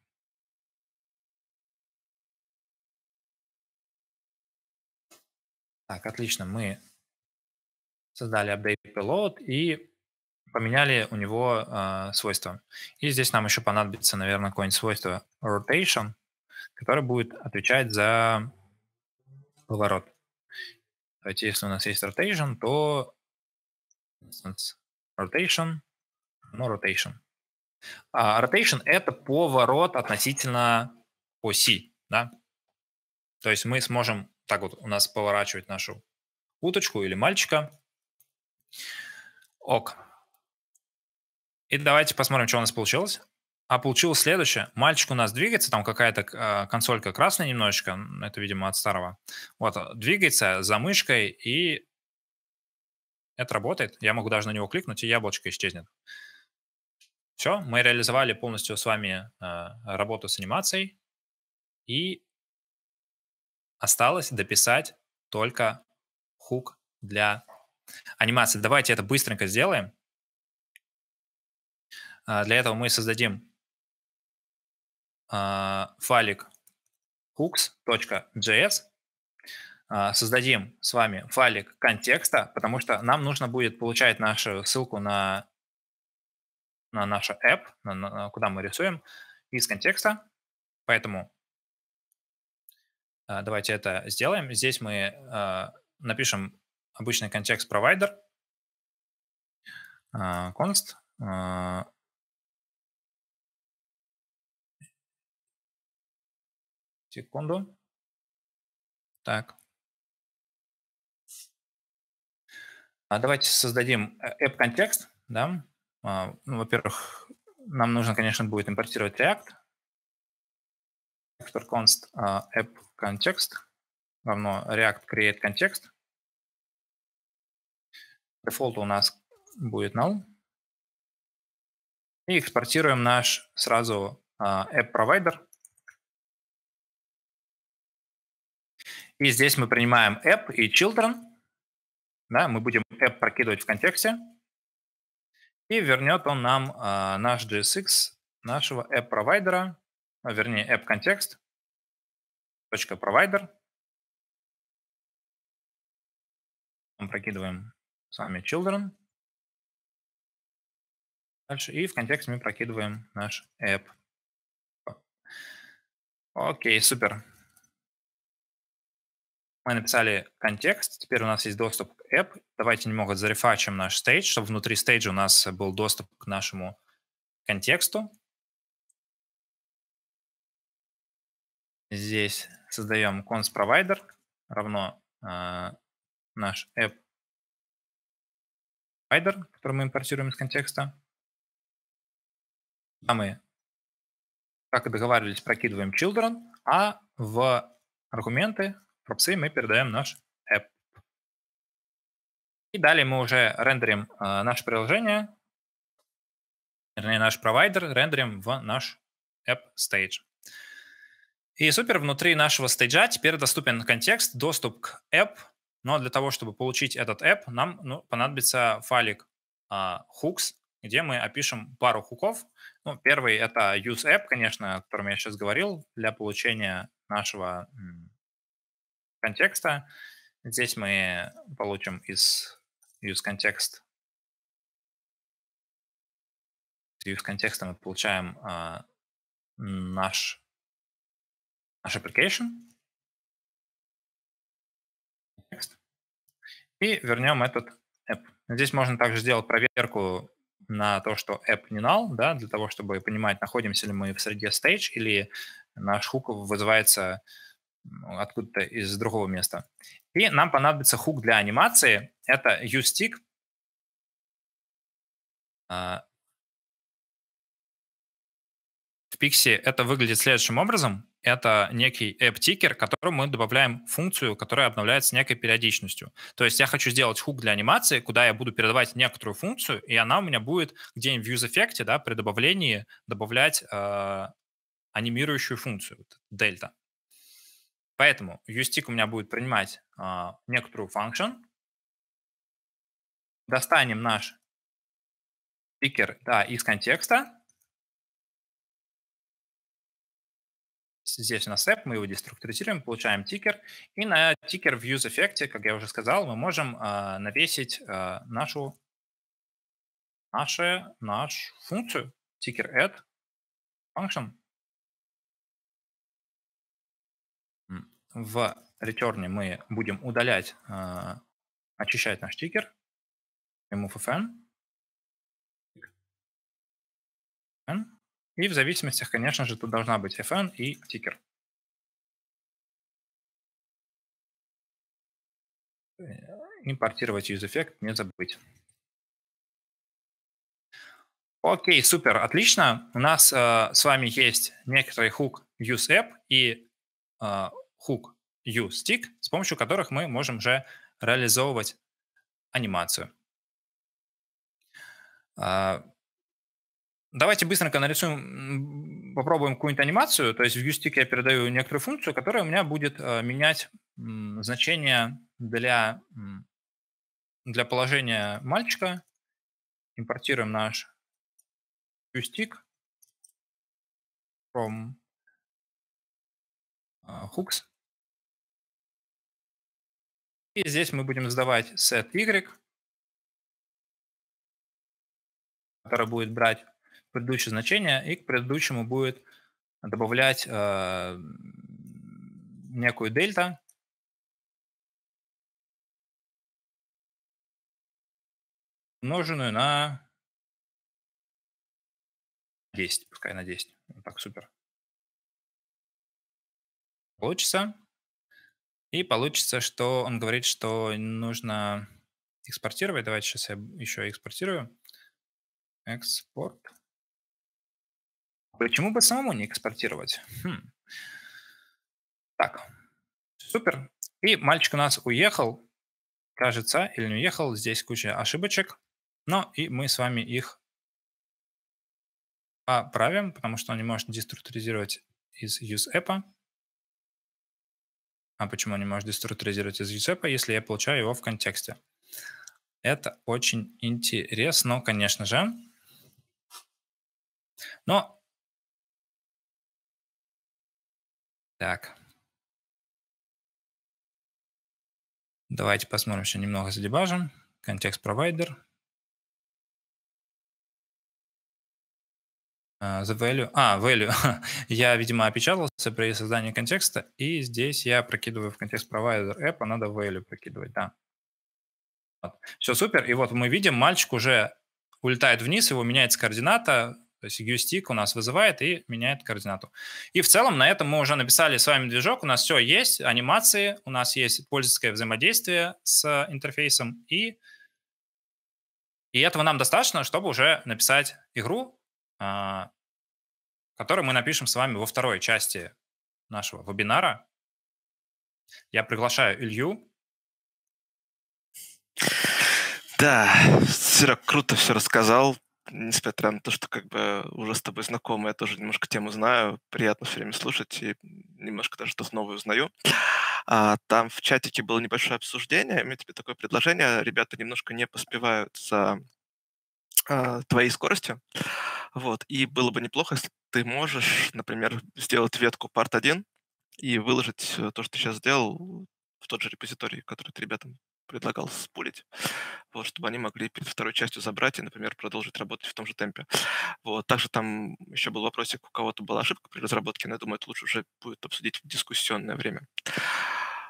Так, отлично, мы создали update payload и поменяли у него э, свойства. И здесь нам еще понадобится, наверное, какое-нибудь свойство rotation, которое будет отвечать за поворот. Давайте, если у нас есть rotation, то rotation, но rotation. А rotation – это поворот относительно оси, да? То есть мы сможем так вот у нас поворачивать нашу уточку или мальчика. Ок. И давайте посмотрим, что у нас получилось. А получилось следующее. Мальчик у нас двигается, там какая-то э, консолька красная немножечко, это, видимо, от старого. Вот, э, двигается за мышкой, и это работает. Я могу даже на него кликнуть, и яблочко исчезнет. Все, мы реализовали полностью с вами э, работу с анимацией, и осталось дописать только хук для анимации. Давайте это быстренько сделаем. А, для этого мы создадим а, файлик hooks.js, а, создадим с вами файлик контекста, потому что нам нужно будет получать нашу ссылку на, на нашу app, на, на, куда мы рисуем, из контекста. Поэтому давайте это сделаем. Здесь мы напишем обычный контекст-провайдер, const, Секунду. Так. А давайте создадим э, app-контекст. Да? А, ну, во-первых, нам нужно, конечно, будет импортировать React. const app context равно React create context. Дефолт у нас будет null. И экспортируем наш сразу uh, app provider И здесь мы принимаем app и children. Да, мы будем app прокидывать в контексте. И вернет он нам э, наш JSX нашего app-провайдера, ну, а, вернее, app-контекст, .provider. Мы Прокидываем с вами children. Дальше. И в контексте мы прокидываем наш app. Окей, супер мы написали контекст, теперь у нас есть доступ к app. Давайте немного зарефачим наш стейдж, чтобы внутри стейджа у нас был доступ к нашему контексту. Здесь создаем const provider равно э, наш app provider, который мы импортируем из контекста. А мы, как и договаривались, прокидываем children, а в аргументы пропсы мы передаем наш app. И далее мы уже рендерим э, наше приложение, вернее наш провайдер, рендерим в наш app stage. И супер, внутри нашего стейджа теперь доступен контекст, доступ к app, но для того, чтобы получить этот app, нам ну, понадобится файлик э, hooks, где мы опишем пару хуков. Ну, первый — это use app, конечно, о котором я сейчас говорил, для получения нашего контекста. Здесь мы получим из useContext. Из useContext мы получаем э, наш, наш application. И вернем этот app. Здесь можно также сделать проверку на то, что app не null, да, для того, чтобы понимать, находимся ли мы в среде stage или наш хук вызывается откуда-то из другого места. И нам понадобится хук для анимации. Это U-Stick. А, в Pixie это выглядит следующим образом. Это некий app-тикер, которому мы добавляем функцию, которая обновляется некой периодичностью. То есть я хочу сделать хук для анимации, куда я буду передавать некоторую функцию, и она у меня будет где-нибудь в use-эффекте, да, при добавлении добавлять э, анимирующую функцию, вот, Поэтому USTIC у меня будет принимать а, некоторую function. Достанем наш пикер да, из контекста. Здесь у нас app, мы его деструктуризируем, получаем тикер. И на тикер в useEffect, как я уже сказал, мы можем а, навесить а, нашу, наши, нашу функцию ticker add function. в return мы будем удалять, а, очищать наш тикер, remove fn, и в зависимости, конечно же, тут должна быть fn и тикер. Э, импортировать useEffect не забыть. Окей, супер, отлично. У нас э, с вами есть некоторый хук useApp и а, hook, u, stick, с помощью которых мы можем уже реализовывать анимацию. А, давайте быстренько нарисуем, попробуем какую-нибудь анимацию. То есть в stick я передаю некоторую функцию, которая у меня будет э, менять значение для, для положения мальчика. Импортируем наш stick from э, hooks. И здесь мы будем сдавать set y, который будет брать предыдущее значение и к предыдущему будет добавлять э, некую дельта, умноженную на 10, пускай на 10. так, супер. Получится и получится, что он говорит, что нужно экспортировать. Давайте сейчас я еще экспортирую. Экспорт. Почему бы самому не экспортировать? Хм. Так, супер. И мальчик у нас уехал, кажется, или не уехал. Здесь куча ошибочек. Но и мы с вами их поправим, потому что он не может деструктуризировать из use app. А почему не может деструктуризировать из UCEP, если я получаю его в контексте? Это очень интересно, конечно же. Но... Так. Давайте посмотрим еще немного задебажим. Контекст-провайдер. The э, value. А, value. я, видимо, опечатался при создании контекста, и здесь я прокидываю в контекст провайдер app, а надо value прокидывать, да. Вот. Все супер. И вот мы видим, мальчик уже улетает вниз, его меняется координата, то есть u у нас вызывает и меняет координату. И в целом на этом мы уже написали с вами движок. У нас все есть, анимации, у нас есть пользовательское взаимодействие с интерфейсом. И, и этого нам достаточно, чтобы уже написать игру, а, который мы напишем с вами во второй части нашего вебинара. Я приглашаю Илью. Да, Серег, круто все рассказал. Несмотря на то, что как бы уже с тобой знакомы, я тоже немножко тему знаю. Приятно все время слушать и немножко даже что-то новое узнаю. А, там в чатике было небольшое обсуждение. У меня тебе такое предложение. Ребята немножко не поспевают за а, твоей скоростью. Вот. И было бы неплохо, если ты можешь, например, сделать ветку part 1 и выложить э, то, что ты сейчас сделал, в тот же репозиторий, который ты ребятам предлагал спулить, вот, чтобы они могли перед второй частью забрать и, например, продолжить работать в том же темпе. Вот. Также там еще был вопросик, у кого-то была ошибка при разработке, но я думаю, это лучше уже будет обсудить в дискуссионное время.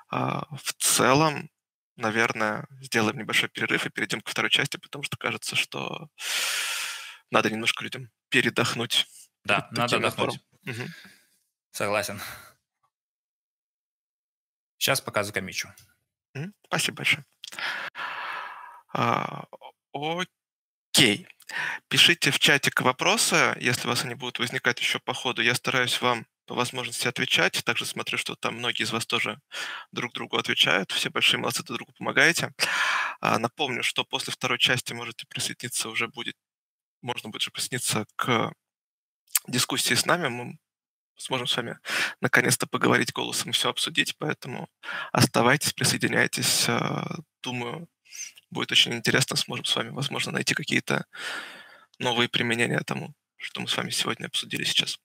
А, в целом, наверное, сделаем небольшой перерыв и перейдем ко второй части, потому что кажется, что надо немножко людям передохнуть. Да, надо отдохнуть. Угу. Согласен. Сейчас пока камичу. Спасибо большое. А, окей. Пишите в чатик вопросы, если у вас они будут возникать еще по ходу. Я стараюсь вам по возможности отвечать. Также смотрю, что там многие из вас тоже друг другу отвечают. Все большие молодцы, друг другу помогаете. А, напомню, что после второй части можете присоединиться уже будет, можно будет же присоединиться к дискуссии с нами. Мы сможем с вами наконец-то поговорить голосом и все обсудить, поэтому оставайтесь, присоединяйтесь. А, думаю, будет очень интересно, сможем с вами, возможно, найти какие-то новые применения тому, что мы с вами сегодня обсудили сейчас.